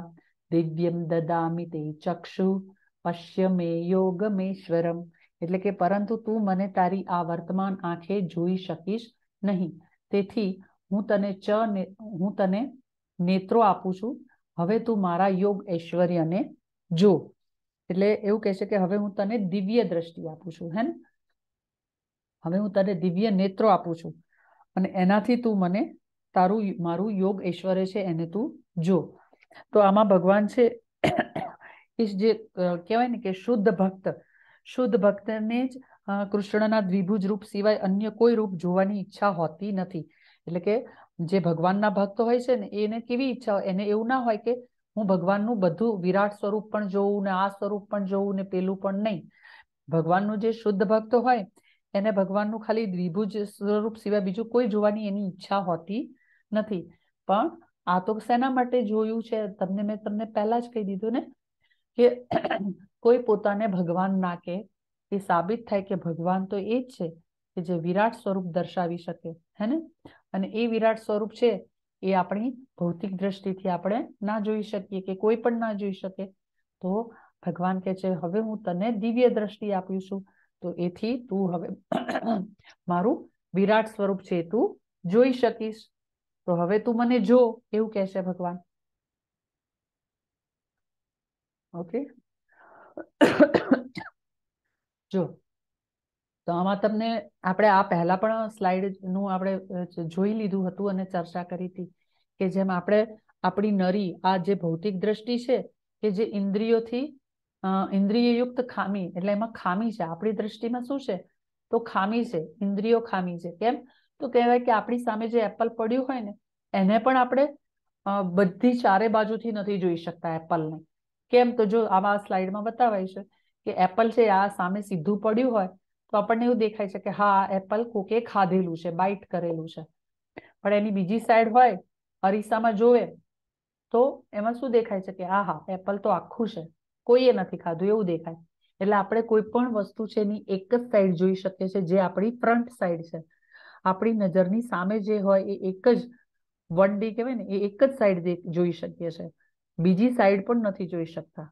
દિવ્યમ દદામિ તે ચક્ષુ પશ્ય મે યોગમેશ્વરમ એટલે કે પરંતુ તું મને તારી આ વર્તમાન આંખે જોઈ શકીશ નહીં તેથી હું તને ચ હું તને નેત્રો આપું છું હવે તું મારા યોગ ઐશ્વર્યને જો એટલે એવું કહે છે કે હવે હું તને દિવ્ય દ્રષ્ટિ આપું છું હે હવે હું તને દિવ્ય નેત્રો આપું છું અને એનાથી તું મને તારું મારું યોગ ઐશ્વર્ય છે એને તું જો તો આમાં ભગવાન છે એ જે કહેવાય ને કે શુદ્ધ ભક્ત શુદ્ધ ભક્તને જ કૃષ્ણના દ્વિભુજ રૂપ સિવાય અન્ય કોઈ રૂપ જોવાની ઈચ્છા હોતી નથી એટલે કે જે ભગવાનના ભક્ત હોય છે ને એને કેવી ઈચ્છા હોય એને એવું ના હોય કે હું ભગવાનનું બધું વિરાટ સ્વરૂપ પણ જોઉં ને આ સ્વરૂપ પણ જોઉં ને પેલું પણ નહીં ભગવાનનું જે શુદ્ધ ભક્ત હોય એને ભગવાનનું ખાલી દ્વિભુજ સ્વરૂપ સિવાય બીજું કોઈ જોવાની એની ઈચ્છા હોતી નથી પણ આ તો શેના માટે જોયું છે તમને મેં તમને પહેલા જ કહી દીધું ને કે કોઈ પોતાને ભગવાન ના કે એ સાબિત થાય કે ભગવાન તો એ જ છે કે જે વિરાટ સ્વરૂપ દર્શાવી શકે હે ને અને એ વિરાટ સ્વરૂપ છે એ આપણી ભૌતિક દ્રષ્ટિથી આપણે ના જોઈ શકીએ કે કોઈ પણ ના જોઈ શકે તો ભગવાન કે છે હવે હું તને દિવ્ય દ્રષ્ટિ આપું છું તો એથી તું હવે મારું વિરાટ સ્વરૂપ છે તું જોઈ શકીશ તો હવે તું મને જો એવું કહે છે ભગવાન ઓકે જો તો આમાં તમને આપણે આ પહેલા પણ સ્લાઇડનું આપણે જોઈ લીધું હતું અને ચર્ચા કરી હતી કે જેમ આપણે આપણી નરી આ જે ભૌતિક દ્રષ્ટિ છે કે જે ઇન્દ્રિયોથી ઇન્દ્રિયયુક્ત ખામી એટલે એમાં ખામી છે આપણી દ્રષ્ટિમાં શું છે તો ખામી છે ઇન્દ્રિયો ખામી છે કેમ તો કહેવાય કે આપણી સામે જે એપલ પડ્યું હોય ને એને પણ આપણે બધી ચારે બાજુથી નથી જોઈ શકતા એપલને કેમ તો જો આવા સ્લાઇડમાં બતાવાય છે કે એપલ છે આ સામે સીધું પડ્યું હોય તો આપણને એવું દેખાય છે કે હા એપલ કોકે ખાધેલું છે બાઇટ કરેલું છે પણ એની બીજી સાઈડ હોય અરીસામાં જોવે તો એમાં શું દેખાય છે કે હા હા એપલ તો આખું છે કોઈએ નથી ખાધું એવું દેખાય એટલે આપણે કોઈ પણ વસ્તુ છે એની એક જ સાઈડ જોઈ શકીએ છીએ જે આપણી ફ્રન્ટ સાઈડ છે આપણી નજરની સામે જે હોય એ એક જ વન ડી કહેવાય ને એ એક જ સાઈડ જોઈ શકીએ છીએ બીજી સાઈડ પણ નથી જોઈ શકતા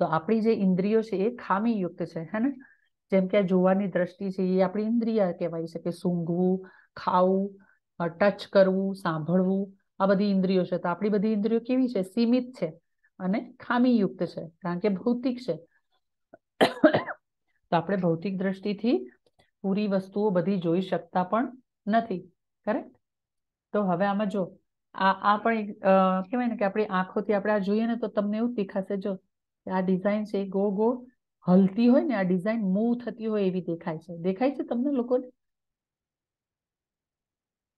તો આપણી જે ઇન્દ્રિયો છે એ ખામીયુક્ત છે હે ને જેમ કે આ જોવાની દ્રષ્ટિ છે એ આપણી ઇન્દ્રિય કહેવાય છે કે સૂંઘવું ખાવું ટચ કરવું સાંભળવું આ બધી ઇન્દ્રિયો છે તો આપણી બધી ઇન્દ્રિયો કેવી છે સીમિત છે અને ખામીયુક્ત છે કારણ કે ભૌતિક છે તો આપણે ભૌતિક દ્રષ્ટિથી પૂરી વસ્તુઓ બધી જોઈ શકતા પણ નથી કરેક્ટ તો હવે આમાં જો આ આ પણ કહેવાય ને કે આપણી આંખોથી આપણે આ જોઈએ ને તો તમને એવું દેખાશે જો આ ડિઝાઇન છે ગો ગો હલતી હોય ને આ ડિઝાઇન મૂવ થતી હોય એવી દેખાય છે દેખાય છે તમને લોકોને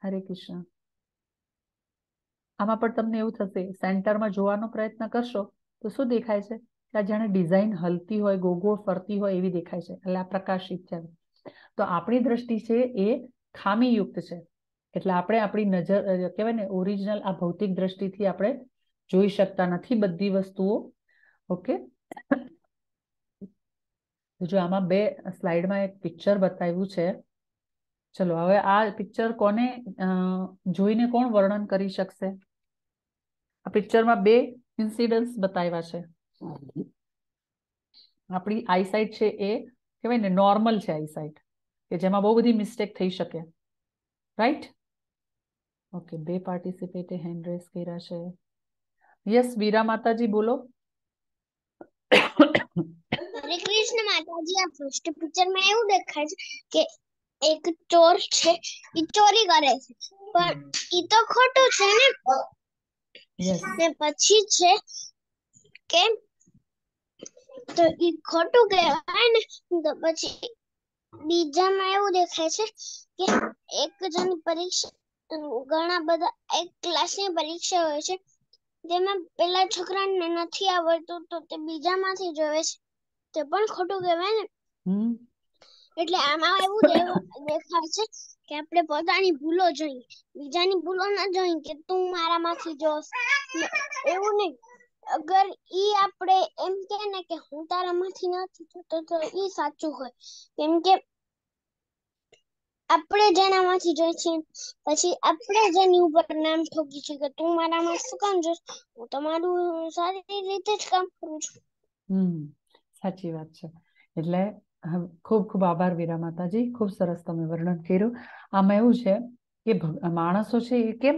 હરે કૃષ્ણ આમાં પણ તમને એવું થશે સેન્ટરમાં જોવાનો પ્રયત્ન કરશો તો શું દેખાય છે કે આ જાણે ડિઝાઇન હલતી હોય ગોગો ફરતી હોય એવી દેખાય છે એટલે આ પ્રકાશિત છે તો આપણી દ્રષ્ટિ છે એ ખામીયુક્ત છે એટલે આપણે આપણી નજર કહેવાય ને ઓરિજિનલ આ ભૌતિક દ્રષ્ટિથી આપણે જોઈ શકતા નથી બધી વસ્તુઓ ઓકે જો આમાં બે સ્લાઇડમાં એક પિક્ચર બતાવ્યું છે ચલો હવે આ પિક્ચર કોને જોઈને કોણ વર્ણન કરી શકશે આ પિક્ચરમાં બે ઇન્સિડન્સ બતાવ્યા છે આપણી આઈસાઇટ છે એ કહેવાય ને નોર્મલ છે આઈસાઇટ કે જેમાં બહુ બધી મિસ્ટેક થઈ શકે રાઈટ ઓકે બે પાર્ટિસિપેટે હેન્ડ રેસ કર્યા છે યસ વીરા માતાજી બોલો કૃષ્ણ માતાજી આ ફર્સ્ટ પિક્ચરમાં એવું દેખાય છે કે એક ચોર છે એ ચોરી કરે છે પણ એ તો ખોટું છે ને ને પછી છે કે તો એ ખોટું કહેવાય ને તો પછી બીજામાં એવું દેખાય છે કે એક જણ પરીક્ષા ઘણા બધા એક ક્લાસ ની પરીક્ષા હોય છે તેમાં પેલા છોકરાને નથી આવડતું તો તે બીજા માંથી જોવે છે તે પણ ખોટું કહેવાય ને એટલે આમાં એવું દેખાય છે કે આપણે પોતાની ભૂલો જોઈએ બીજાની ભૂલો ના જોઈએ કે તું મારા માંથી જોશ એવું નહીં અગર ઈ આપણે એમ કે ને કે હું તારામાંથી નથી થતો તો ઈ સાચું હોય કેમ કે આપણે જેનામાંથી જોઈએ છીએ પછી આપણે જેની ઉપર નામ ઠોકી છે કે તું મારામાં શું કામ જોશ હું તમારું સારી રીતે જ કામ કરું છું હમ સાચી વાત છે એટલે ખૂબ ખૂબ આભાર વીરા માતાજી ખૂબ સરસ તમે વર્ણન કર્યું આમાં એવું છે કે માણસો છે એ કેમ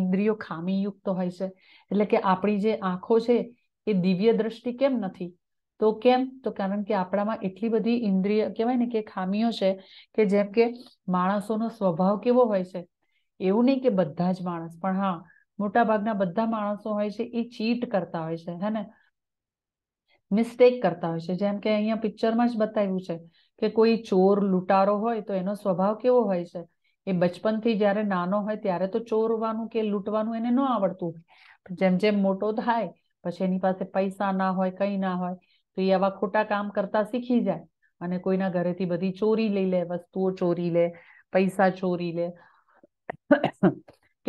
ઇન્દ્રિયો ખામીયુક્ત હોય છે એટલે કે આપણી જે આંખો છે એ દિવ્ય દ્રષ્ટિ કેમ નથી તો કેમ તો કારણ કે આપણામાં એટલી બધી ઇન્દ્રિય કહેવાય ને કે ખામીઓ છે કે જેમ કે માણસોનો સ્વભાવ કેવો હોય છે એવું નહીં કે બધા જ માણસ પણ હા મોટાભાગના બધા માણસો હોય છે એ ચીટ કરતા હોય છે હે ને મિસ્ટેક કરતા હોય છે જેમ કે અહીંયા પિક્ચરમાં જ બતાવ્યું છે કે કોઈ ચોર લૂંટારો હોય તો એનો સ્વભાવ કેવો હોય છે એ બચપનથી જ્યારે નાનો હોય ત્યારે તો ચોરવાનું કે લૂંટવાનું એને ન આવડતું જેમ જેમ મોટો થાય પછી એની પાસે પૈસા ના હોય કંઈ ના હોય તો એ આવા ખોટા કામ કરતા શીખી જાય અને કોઈના ઘરેથી બધી ચોરી લઈ લે વસ્તુઓ ચોરી લે પૈસા ચોરી લે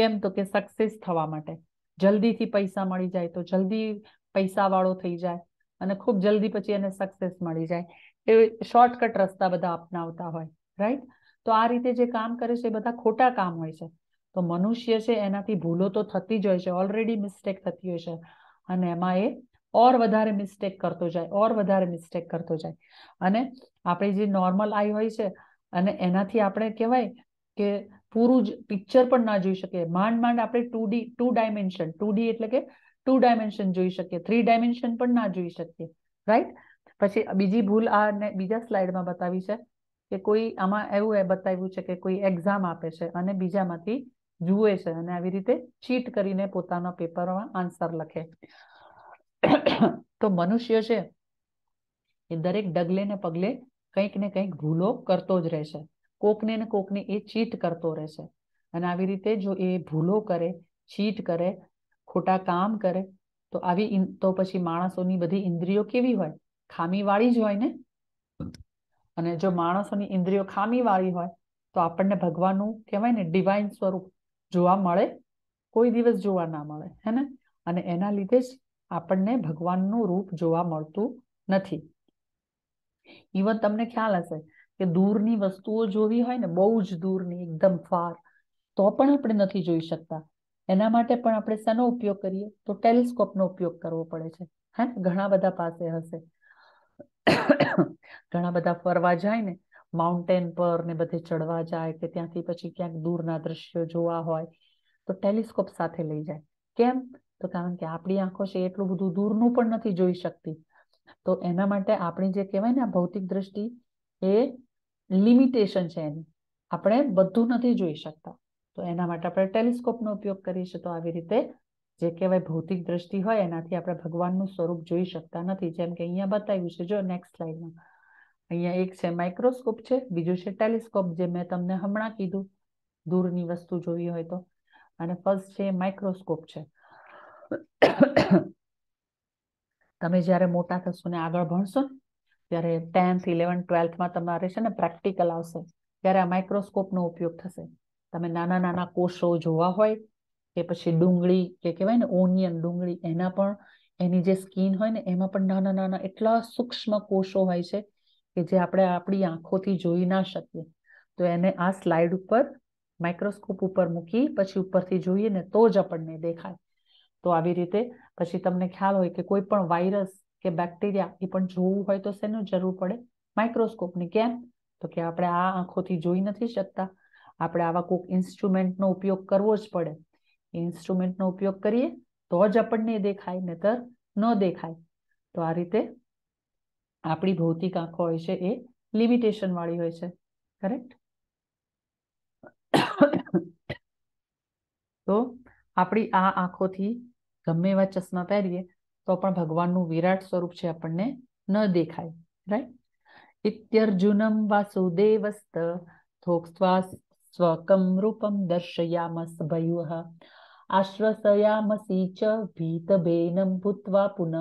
કેમ તો કે સક્સેસ થવા માટે જલ્દીથી પૈસા મળી જાય તો જલ્દી પૈસા વાળો થઈ જાય અને ખૂબ જલ્દી પછી એને સક્સેસ મળી જાય એ શોર્ટકટ રસ્તા બધા અપનાવતા હોય રાઈટ તો આ રીતે જે કામ કરે છે એ બધા ખોટા કામ હોય છે તો મનુષ્ય છે એનાથી ભૂલો તો થતી જ હોય છે ઓલરેડી મિસ્ટેક થતી હોય છે અને એમાં એ ઓર વધારે મિસ્ટેક કરતો જાય ઓર વધારે મિસ્ટેક કરતો જાય અને આપણે જે નોર્મલ આઈ હોય છે અને એનાથી આપણે કહેવાય કે પૂરું જ પિક્ચર પણ ના જોઈ શકીએ માંડ માંડ આપણે two D two dimension two D એટલે કે ટુ ડાયમેન્શન જોઈ શકીએ થ્રી ડાયમેન્શન પણ ના જોઈ શકીએ રાઈટ પછી બીજી ભૂલ આ બીજા સ્લાઇડમાં બતાવી છે કે કોઈ આમાં એવું એ બતાવ્યું છે કે કોઈ એક્ઝામ આપે છે અને બીજામાંથી જુએ છે અને આવી રીતે ચીટ કરીને પોતાના પેપરમાં આન્સર લખે તો મનુષ્ય છે એ દરેક ડગલે ને પગલે કંઈક ને કંઈક ભૂલો કરતો જ રહેશે કોકને ને કોકને એ ચીટ કરતો રહેશે અને આવી રીતે જો એ ભૂલો કરે ચીટ કરે ખોટા કામ કરે તો આવી તો પછી માણસોની બધી ઇન્દ્રિયો કેવી હોય ખામીવાળી જ હોય ને અને જો માણસોની ઇન્દ્રિયો ખામીવાળી હોય તો આપણને ભગવાનનું કહેવાય ને ડિવાઇન સ્વરૂપ જોવા મળે કોઈ દિવસ જોવા ના મળે હે ને અને એના લીધે જ આપણને ભગવાનનું રૂપ જોવા મળતું નથી ઇવન તમને ખ્યાલ હશે કે દૂરની વસ્તુઓ જોવી હોય ને બહુ જ દૂરની એકદમ ફાર તો પણ આપણે નથી જોઈ શકતા એના માટે પણ આપણે શાનો ઉપયોગ કરીએ તો ટેલિસ્કોપનો ઉપયોગ કરવો પડે છે હે ઘણા બધા પાસે હશે ઘણા બધા ફરવા જાય ને માઉન્ટેન પર ને બધે ચડવા જાય કે ત્યાંથી પછી ક્યાંક દૂરના દ્રશ્યો જોવા હોય તો ટેલિસ્કોપ સાથે લઈ જાય કેમ તો કારણ કે આપણી આંખો છે એટલું બધું દૂરનું પણ નથી જોઈ શકતી તો એના માટે આપણી જે કહેવાય ને ભૌતિક દ્રષ્ટિ એ લિમિટેશન છે એની આપણે બધું નથી જોઈ શકતા તો એના માટે આપણે ટેલિસ્કોપનો ઉપયોગ કરીશું તો આવી રીતે જે કહેવાય ભૌતિક દ્રષ્ટિ હોય એનાથી આપણે ભગવાનનું સ્વરૂપ જોઈ શકતા નથી જેમ કે અહીંયા બતાવ્યું છે જો નેક્સ્ટ સ્લાઇડમાં અહીંયા એક છે માઇક્રોસ્કોપ છે બીજું છે ટેલિસ્કોપ જે મેં તમને હમણાં કીધું દૂરની વસ્તુ જોવી હોય તો અને ફર્સ્ટ છે માઇક્રોસ્કોપ છે તમે જ્યારે મોટા થશો ને આગળ ભણશો ત્યારે ટેન્થ ઇલેવન ટ્વેલ્થમાં તમારે છે ને પ્રેક્ટિકલ આવશે ત્યારે આ માઇક્રોસ્કોપનો ઉપયોગ થશે તમે નાના નાના કોષો જોવા હોય કે પછી ડુંગળી કે કહેવાય ને ઓનિયન ડુંગળી એના પણ એની જે સ્કીન હોય ને એમાં પણ નાના નાના એટલા સૂક્ષ્મ કોષો હોય છે કે જે આપણે આપણી આંખોથી જોઈ ના શકીએ તો એને આ સ્લાઇડ ઉપર માઇક્રોસ્કોપ ઉપર મૂકી પછી ઉપરથી જોઈએ ને તો જ આપણને દેખાય તો આવી રીતે પછી તમને ખ્યાલ હોય કે કોઈ પણ વાયરસ કે બેક્ટેરિયા એ પણ જોવું હોય તો શેનું જરૂર પડે માઇક્રોસ્કોપની કેમ તો કે આપણે આ આંખોથી જોઈ નથી શકતા આપણે આવા કોઈક ઇન્સ્ટ્રુમેન્ટનો ઉપયોગ કરવો જ પડે ઇન્સ્ટ્રુમેન્ટનો ઉપયોગ કરીએ તો જ આપણને દેખાય નહીતર ન દેખાય તો આ રીતે આપણી ભૌતિક આંખો હોય છે એ લિમિટેશન વાળી હોય છે કરેક્ટ તો આપણી આ આંખોથી ગમે એવા ચશ્મા પહેરીએ તો પણ ભગવાનનું વિરાટ સ્વરૂપ છે આપણને ન દેખાય રાઈટ ઇત્યર્જુનમ વાસુદેવસ્ત થોક્સ્વાસ સ્વકમ રૂપમ દર્શયામસ ભયુહ આશ્વસયામસી ચ ભીતબેનમ ભૂત્વા પુનઃ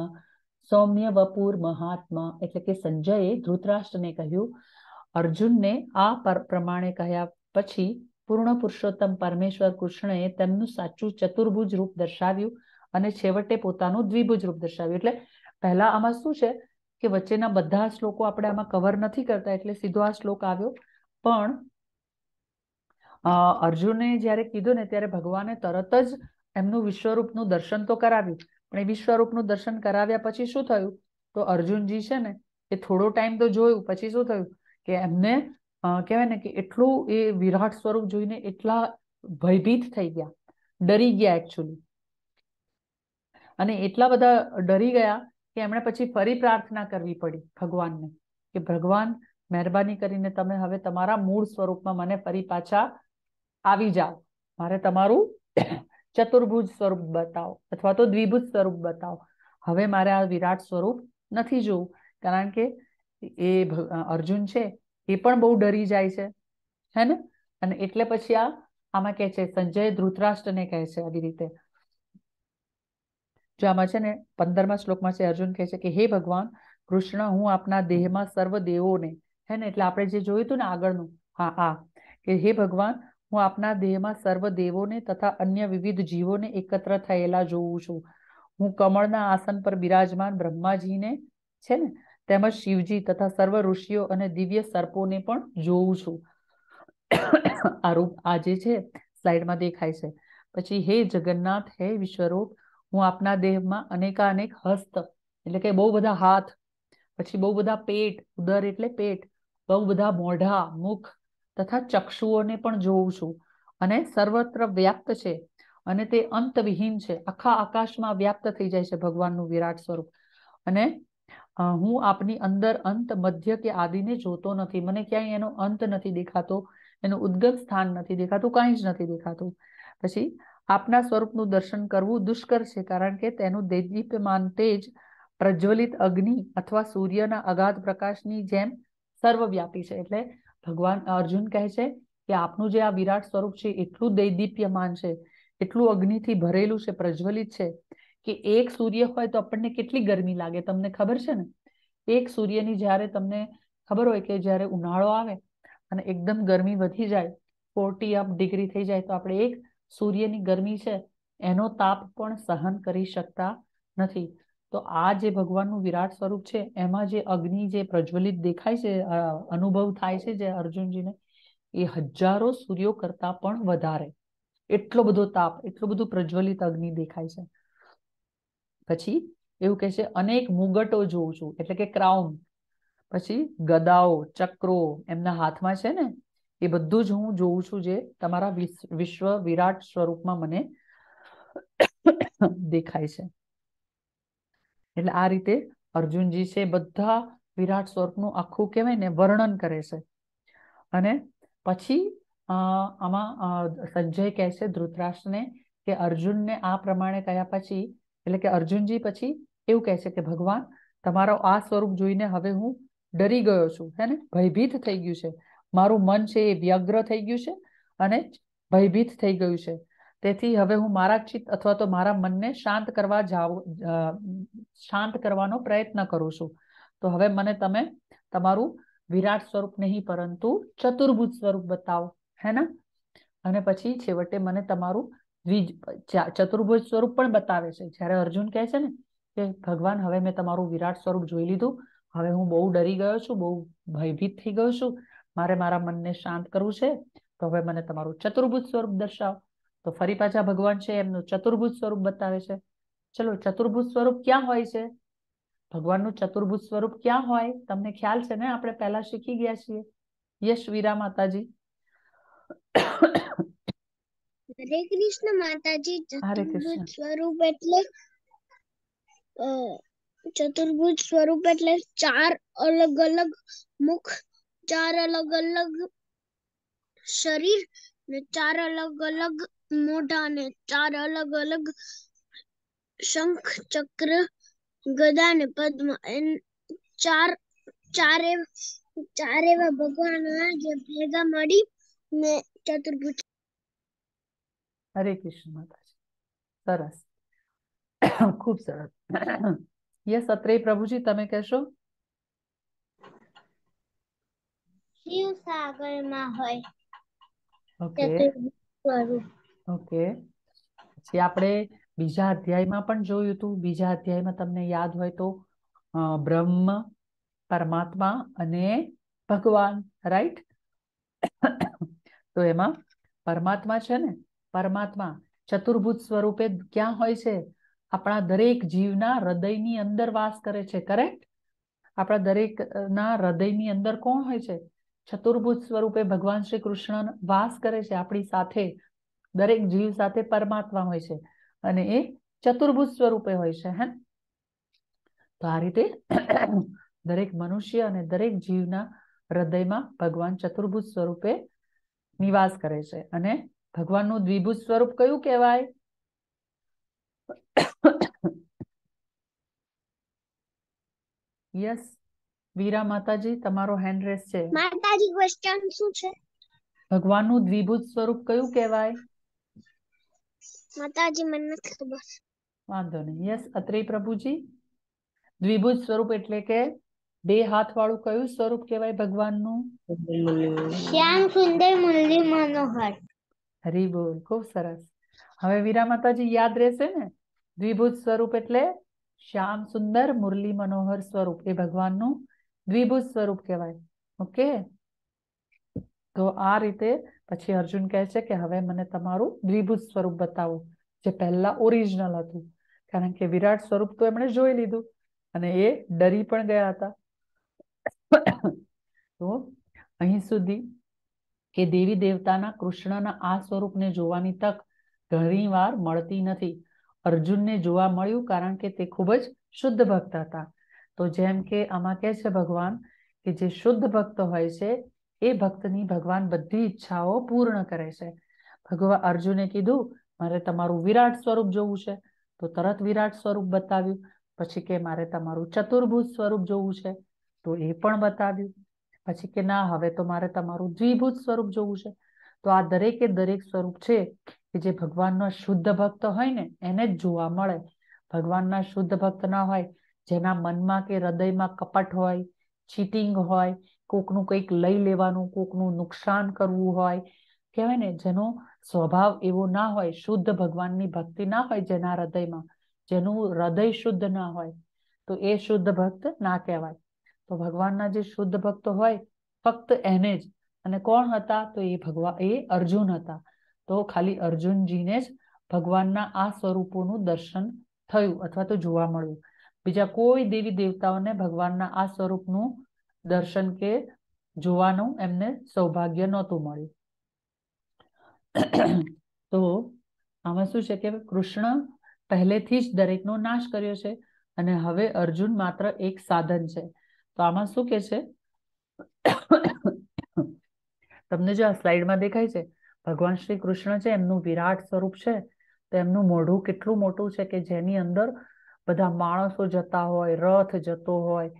સૌમ્ય વપુર મહાત્મા એટલે કે સંજયે ધૃતરાષ્ટ્રને કહ્યું અર્જુનને આ પ્રમાણે કહ્યા પછી પૂર્ણ પુરુષોત્તમ પરમેશ્વર કૃષ્ણએ તેમનું સાચું ચતુર્ભુજ રૂપ દર્શાવ્યું અને છેવટે પોતાનું દ્વિભુજ રૂપ દર્શાવ્યું એટલે પહેલા આમાં શું છે કે વચ્ચેના બધા શ્લોકો આપણે આમાં કવર નથી કરતા એટલે સીધો આ શ્લોક આવ્યો પણ અર્જુને જ્યારે કીધું ને ત્યારે ભગવાને તરત જ એમનું વિશ્વરૂપનું દર્શન તો કરાવ્યું પણ એ વિશ્વરૂપનું દર્શન કરાવ્યા પછી શું થયું તો અર્જુનજી છે ને એ થોડો ટાઈમ તો જોયું પછી શું થયું કે એમને કહેવાય ને કે એટલું એ વિરાટ સ્વરૂપ જોઈને એટલા ભયભીત થઈ ગયા ડરી ગયા એકચ્યુઅલી અને એટલા બધા ડરી ગયા કે એમણે પછી ફરી પ્રાર્થના કરવી પડી ભગવાનને કે ભગવાન મહેરબાની કરીને તમે હવે તમારા મૂળ સ્વરૂપમાં મને ફરી પાછા આવી જાઓ મારે તમારું ચતુર્ભુજ સ્વરૂપ બતાવો અથવા તો દ્વિભુજ સ્વરૂપ બતાવો હવે મારે આ વિરાટ સ્વરૂપ નથી જોવું કારણ કે એ અર્જુન છે એ પણ બહુ ડરી જાય છે હે ને અને એટલે પછી આ આમાં કહે છે સંજય ધૃતરાષ્ટ્રને કહે છે આવી રીતે જો આમાં છે ને પંદરમા શ્લોકમાં છે અર્જુન કહે છે કે હે ભગવાન કૃષ્ણ હું આપના દેહમાં સર્વ દેવોને હે ને એટલે આપણે જે જોયું હતું ને આગળનું હા આ કે હે ભગવાન હું આપના દેહમાં સર્વ દેવોને તથા અન્ય વિવિધ જીવોને એકત્ર થયેલા જોઉં છું હું કમળના આસન પર બિરાજમાન બ્રહ્માજીને છે ને તેમજ શિવજી તથા સર્વ ઋષિઓ અને દિવ્ય સર્પોને પણ જોઉં છું આ રૂપ આજે છે સ્લાઇડમાં દેખાય છે પછી હે જગન્નાથ હે વિશ્વરૂપ હું આપના દેહમાં અનેકાનેક હસ્ત એટલે કે બહુ બધા હાથ પછી બહુ બધા પેટ ઉદર એટલે પેટ બહુ બધા મોઢા મુખ તથા ચક્ષુઓને પણ જોઉં છું અને સર્વત્ર વ્યાપ્ત છે અને તે અંતવિહીન છે આખા આકાશમાં વ્યાપ્ત થઈ જાય છે ભગવાનનું વિરાટ સ્વરૂપ અને હું આપની અંદર અંત મધ્ય કે આદિને જોતો નથી મને ક્યાંય એનો અંત નથી દેખાતો એનું ઉદ્ગમ સ્થાન નથી દેખાતું કાંઈ જ નથી દેખાતું પછી આપના સ્વરૂપનું દર્શન કરવું દુષ્કર છે કારણ કે તેનું દેદીપ્યમાન જ પ્રજ્વલિત અગ્નિ અથવા સૂર્યના અગાધ પ્રકાશની જેમ સર્વવ્યાપી છે એટલે ભગવાન અર્જુન કહે છે કે આપનું જે આ વિરાટ સ્વરૂપ છે એટલું દૈદીપ્યમાન છે એટલું અગ્નિથી ભરેલું છે પ્રજ્વલિત છે કે એક સૂર્ય હોય તો આપણને કેટલી ગરમી લાગે તમને ખબર છે ને એક સૂર્યની જ્યારે તમને ખબર હોય કે જ્યારે ઉનાળો આવે અને એકદમ ગરમી વધી જાય ફોર્ટી અપ ડિગ્રી થઈ જાય તો આપણે એક સૂર્યની ગરમી છે એનો તાપ પણ સહન કરી શકતા નથી તો આ જે ભગવાનનું વિરાટ સ્વરૂપ છે એમાં જે અગ્નિ જે પ્રજ્વલિત દેખાય છે અનુભવ થાય છે જે અર્જુનજીને એ હજારો સૂર્યો કરતા પણ વધારે એટલો બધો તાપ એટલું બધું પ્રજ્વલિત અગ્નિ દેખાય છે પછી એવું કહે છે અનેક મુગટો જોઉં છું એટલે કે ક્રાઉન પછી ગદાઓ ચક્રો એમના હાથમાં છે ને એ બધું જ હું જોઉં છું જે તમારા વિશ્વ વિરાટ સ્વરૂપમાં મને દેખાય છે એટલે આ રીતે અર્જુનજી છે બધા વિરાટ સ્વરૂપનું આખું કહેવાય ને વર્ણન કરે છે અને પછી આમાં સંજય કહે છે ધૃતરાષ્ટ્રને કે અર્જુનને આ પ્રમાણે કહ્યા પછી એટલે કે અર્જુનજી પછી એવું કહે છે કે ભગવાન તમારો આ સ્વરૂપ જોઈને હવે હું ડરી ગયો છું હે ને ભયભીત થઈ ગયું છે મારું મન છે એ વ્યગ્ર થઈ ગયું છે અને ભયભીત થઈ ગયું છે તેથી હવે હું મારા ચિત્ત અથવા તો મારા મનને શાંત કરવા જાવ શાંત કરવાનો પ્રયત્ન કરું છું તો હવે મને તમે તમારું વિરાટ સ્વરૂપ નહીં પરંતુ ચતુર્ભુજ સ્વરૂપ બતાવો હે ને અને પછી છેવટે મને તમારું દ્વિજ ચતુર્ભુજ સ્વરૂપ પણ બતાવે છે જ્યારે અર્જુન કહે છે ને કે ભગવાન હવે મેં તમારું વિરાટ સ્વરૂપ જોઈ લીધું હવે હું બહુ ડરી ગયો છું બહુ ભયભીત થઈ ગયો છું મારે મારા મનને શાંત કરવું છે તો હવે મને તમારું ચતુર્ભુજ સ્વરૂપ દર્શાવો તો ફરી પાછા ભગવાન છે એમનું ચતુર્ભુજ સ્વરૂપ બતાવે છે ચલો ચતુર્ભુજ સ્વરૂપ ક્યાં હોય છે ભગવાનનું ચતુર્ભુજ સ્વરૂપ ક્યાં હોય તમને ખ્યાલ છે ને આપણે પહેલા શીખી ગયા છીએ યશ વીરા માતાજી હરે કૃષ્ણ માતાજી ચતુર્ભુજ સ્વરૂપ એટલે ચતુર્ભુજ સ્વરૂપ એટલે ચાર અલગ અલગ મુખ ચાર અલગ અલગ શરીર ને ચાર અલગ અલગ મોઢા અને ચાર અલગ અલગ શંખ ચક્ર ગદા ને પદ્મ એમ ચાર ચારે ચાર એવા ભગવાન જે ભેગા મળી ને ચતુર્ભુજ હરે કૃષ્ણ સરસ ખૂબ સરસ યસ અત્રે પ્રભુજી તમે કહેશો શિવ સાગર માં હોય ઓકે સ્વરૂપ ઓકે પછી આપણે બીજા અધ્યાયમાં પણ જોયું હતું બીજા અધ્યાયમાં તમને યાદ હોય તો બ્રહ્મ પરમાત્મા અને ભગવાન રાઈટ તો એમાં પરમાત્મા છે ને પરમાત્મા ચતુર્ભુજ સ્વરૂપે ક્યાં હોય છે આપણા દરેક જીવના હૃદયની અંદર વાસ કરે છે કરેક્ટ આપણા દરેકના હૃદયની અંદર કોણ હોય છે ચતુર્ભુજ સ્વરૂપે ભગવાન શ્રી કૃષ્ણ વાસ કરે છે આપણી સાથે દરેક જીવ સાથે પરમાત્મા હોય છે અને એ ચતુર્ભુજ સ્વરૂપે હોય છે હે તો આ રીતે દરેક મનુષ્ય અને દરેક જીવના હૃદયમાં ભગવાન ચતુર્ભુજ સ્વરૂપે નિવાસ કરે છે અને ભગવાનનું દ્વિભુજ સ્વરૂપ કયું કહેવાય યસ વીરા માતાજી તમારો હેન્ડ રેસ છે માતાજી ક્વેશ્ચન શું છે ભગવાનનું દ્વિભુજ સ્વરૂપ કયું કહેવાય માતાજી મને નથી ખબર વાંધો નહીં યસ અત્રે પ્રભુજી દ્વિભુજ સ્વરૂપ એટલે કે બે હાથ વાળું કયું સ્વરૂપ કહેવાય ભગવાનનું શ્યામ સુંદર મુરલી મનોહર હરી બોલ ખૂબ સરસ હવે વીરા માતાજી યાદ રહેશે ને દ્વિભુજ સ્વરૂપ એટલે શ્યામ સુંદર મુરલી મનોહર સ્વરૂપ એ ભગવાનનું દ્વિભુજ સ્વરૂપ કહેવાય ઓકે તો આ રીતે પછી અર્જુન કહે છે કે હવે મને તમારું દ્વિભૂત સ્વરૂપ બતાવો જે પહેલા ઓરિજિનલ હતું કારણ કે વિરાટ સ્વરૂપ તો એમણે જોઈ લીધું અને એ ડરી પણ ગયા હતા તો અહીં સુધી કે દેવી દેવતાના કૃષ્ણના આ સ્વરૂપને જોવાની તક ઘણીવાર મળતી નથી અર્જુનને જોવા મળ્યું કારણ કે તે ખૂબ જ શુદ્ધ ભક્ત હતા તો જેમ કે આમાં કહે છે ભગવાન કે જે શુદ્ધ ભક્ત હોય છે એ ભક્તની ભગવાન બધી ઈચ્છાઓ પૂર્ણ કરે છે ભગવાન અર્જુને કીધું મારે તમારું વિરાટ સ્વરૂપ જોવું છે તો તરત વિરાટ સ્વરૂપ બતાવ્યું પછી કે મારે તમારું ચતુર્ભુજ સ્વરૂપ જોવું છે તો એ પણ બતાવ્યું પછી કે ના હવે તો મારે તમારું દ્વિભૂત સ્વરૂપ જોવું છે તો આ દરેકે દરેક સ્વરૂપ છે કે જે ભગવાનનો શુદ્ધ ભક્ત હોય ને એને જ જોવા મળે ભગવાનના શુદ્ધ ભક્ત ના હોય જેના મનમાં કે હૃદયમાં કપટ હોય ચીટિંગ હોય કોકનું કંઈક લઈ લેવાનું કોકનું નુકસાન કરવું હોય કહેવાય ને જેનો સ્વભાવ એવો ના હોય શુદ્ધ ભગવાનની ભક્તિ ના હોય જેના હૃદયમાં જેનું હૃદય શુદ્ધ ના હોય તો એ શુદ્ધ ભક્ત ના કહેવાય તો ભગવાનના જે શુદ્ધ ભક્ત હોય ફક્ત એને જ અને કોણ હતા તો એ ભગવાન એ અર્જુન હતા તો ખાલી અર્જુનજીને જ ભગવાનના આ સ્વરૂપોનું દર્શન થયું અથવા તો જોવા મળ્યું બીજા કોઈ દેવી દેવતાઓને ભગવાનના આ સ્વરૂપનું દર્શન કે જોવાનું એમને સૌભાગ્ય નહોતું મળ્યું તો આમાં શું છે કે કૃષ્ણ પહેલેથી જ દરેકનો નાશ કર્યો છે અને હવે અર્જુન માત્ર એક સાધન છે તો આમાં શું કે છે તમને જો આ સ્લાઇડમાં દેખાય છે ભગવાન શ્રી કૃષ્ણ છે એમનું વિરાટ સ્વરૂપ છે તો એમનું મોઢું કેટલું મોટું છે કે જેની અંદર બધા માણસો જતા હોય રથ જતો હોય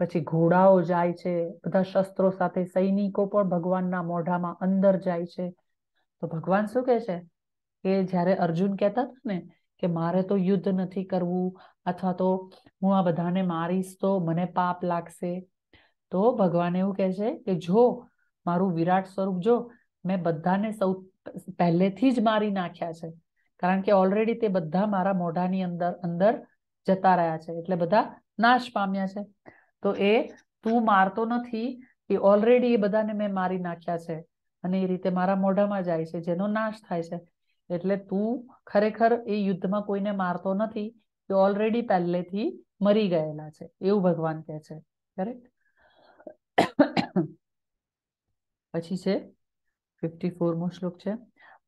પછી ઘોડાઓ જાય છે બધા શસ્ત્રો સાથે સૈનિકો પણ ભગવાનના મોઢામાં અંદર જાય છે તો ભગવાન શું કહે છે કે જ્યારે અર્જુન કહેતા હતા ને કે મારે તો યુદ્ધ નથી કરવું અથવા તો હું આ બધાને મારીશ તો મને પાપ લાગશે તો ભગવાન એવું કહે છે કે જો મારું વિરાટ સ્વરૂપ જો મેં બધાને સૌ પહેલેથી જ મારી નાખ્યા છે કારણ કે ઓલરેડી તે બધા મારા મોઢાની અંદર અંદર જતા રહ્યા છે એટલે બધા નાશ પામ્યા છે તો એ તું મારતો નથી એ ઓલરેડી એ બધાને મેં મારી નાખ્યા છે અને એ રીતે મારા મોઢામાં જાય છે જેનો નાશ થાય છે એટલે તું ખરેખર એ યુદ્ધમાં કોઈને મારતો નથી એ ઓલરેડી પહેલેથી મરી ગયેલા છે એવું ભગવાન કહે છે કરેક્ટ પછી છે ફિફ્ટી ફોરમો શ્લોક છે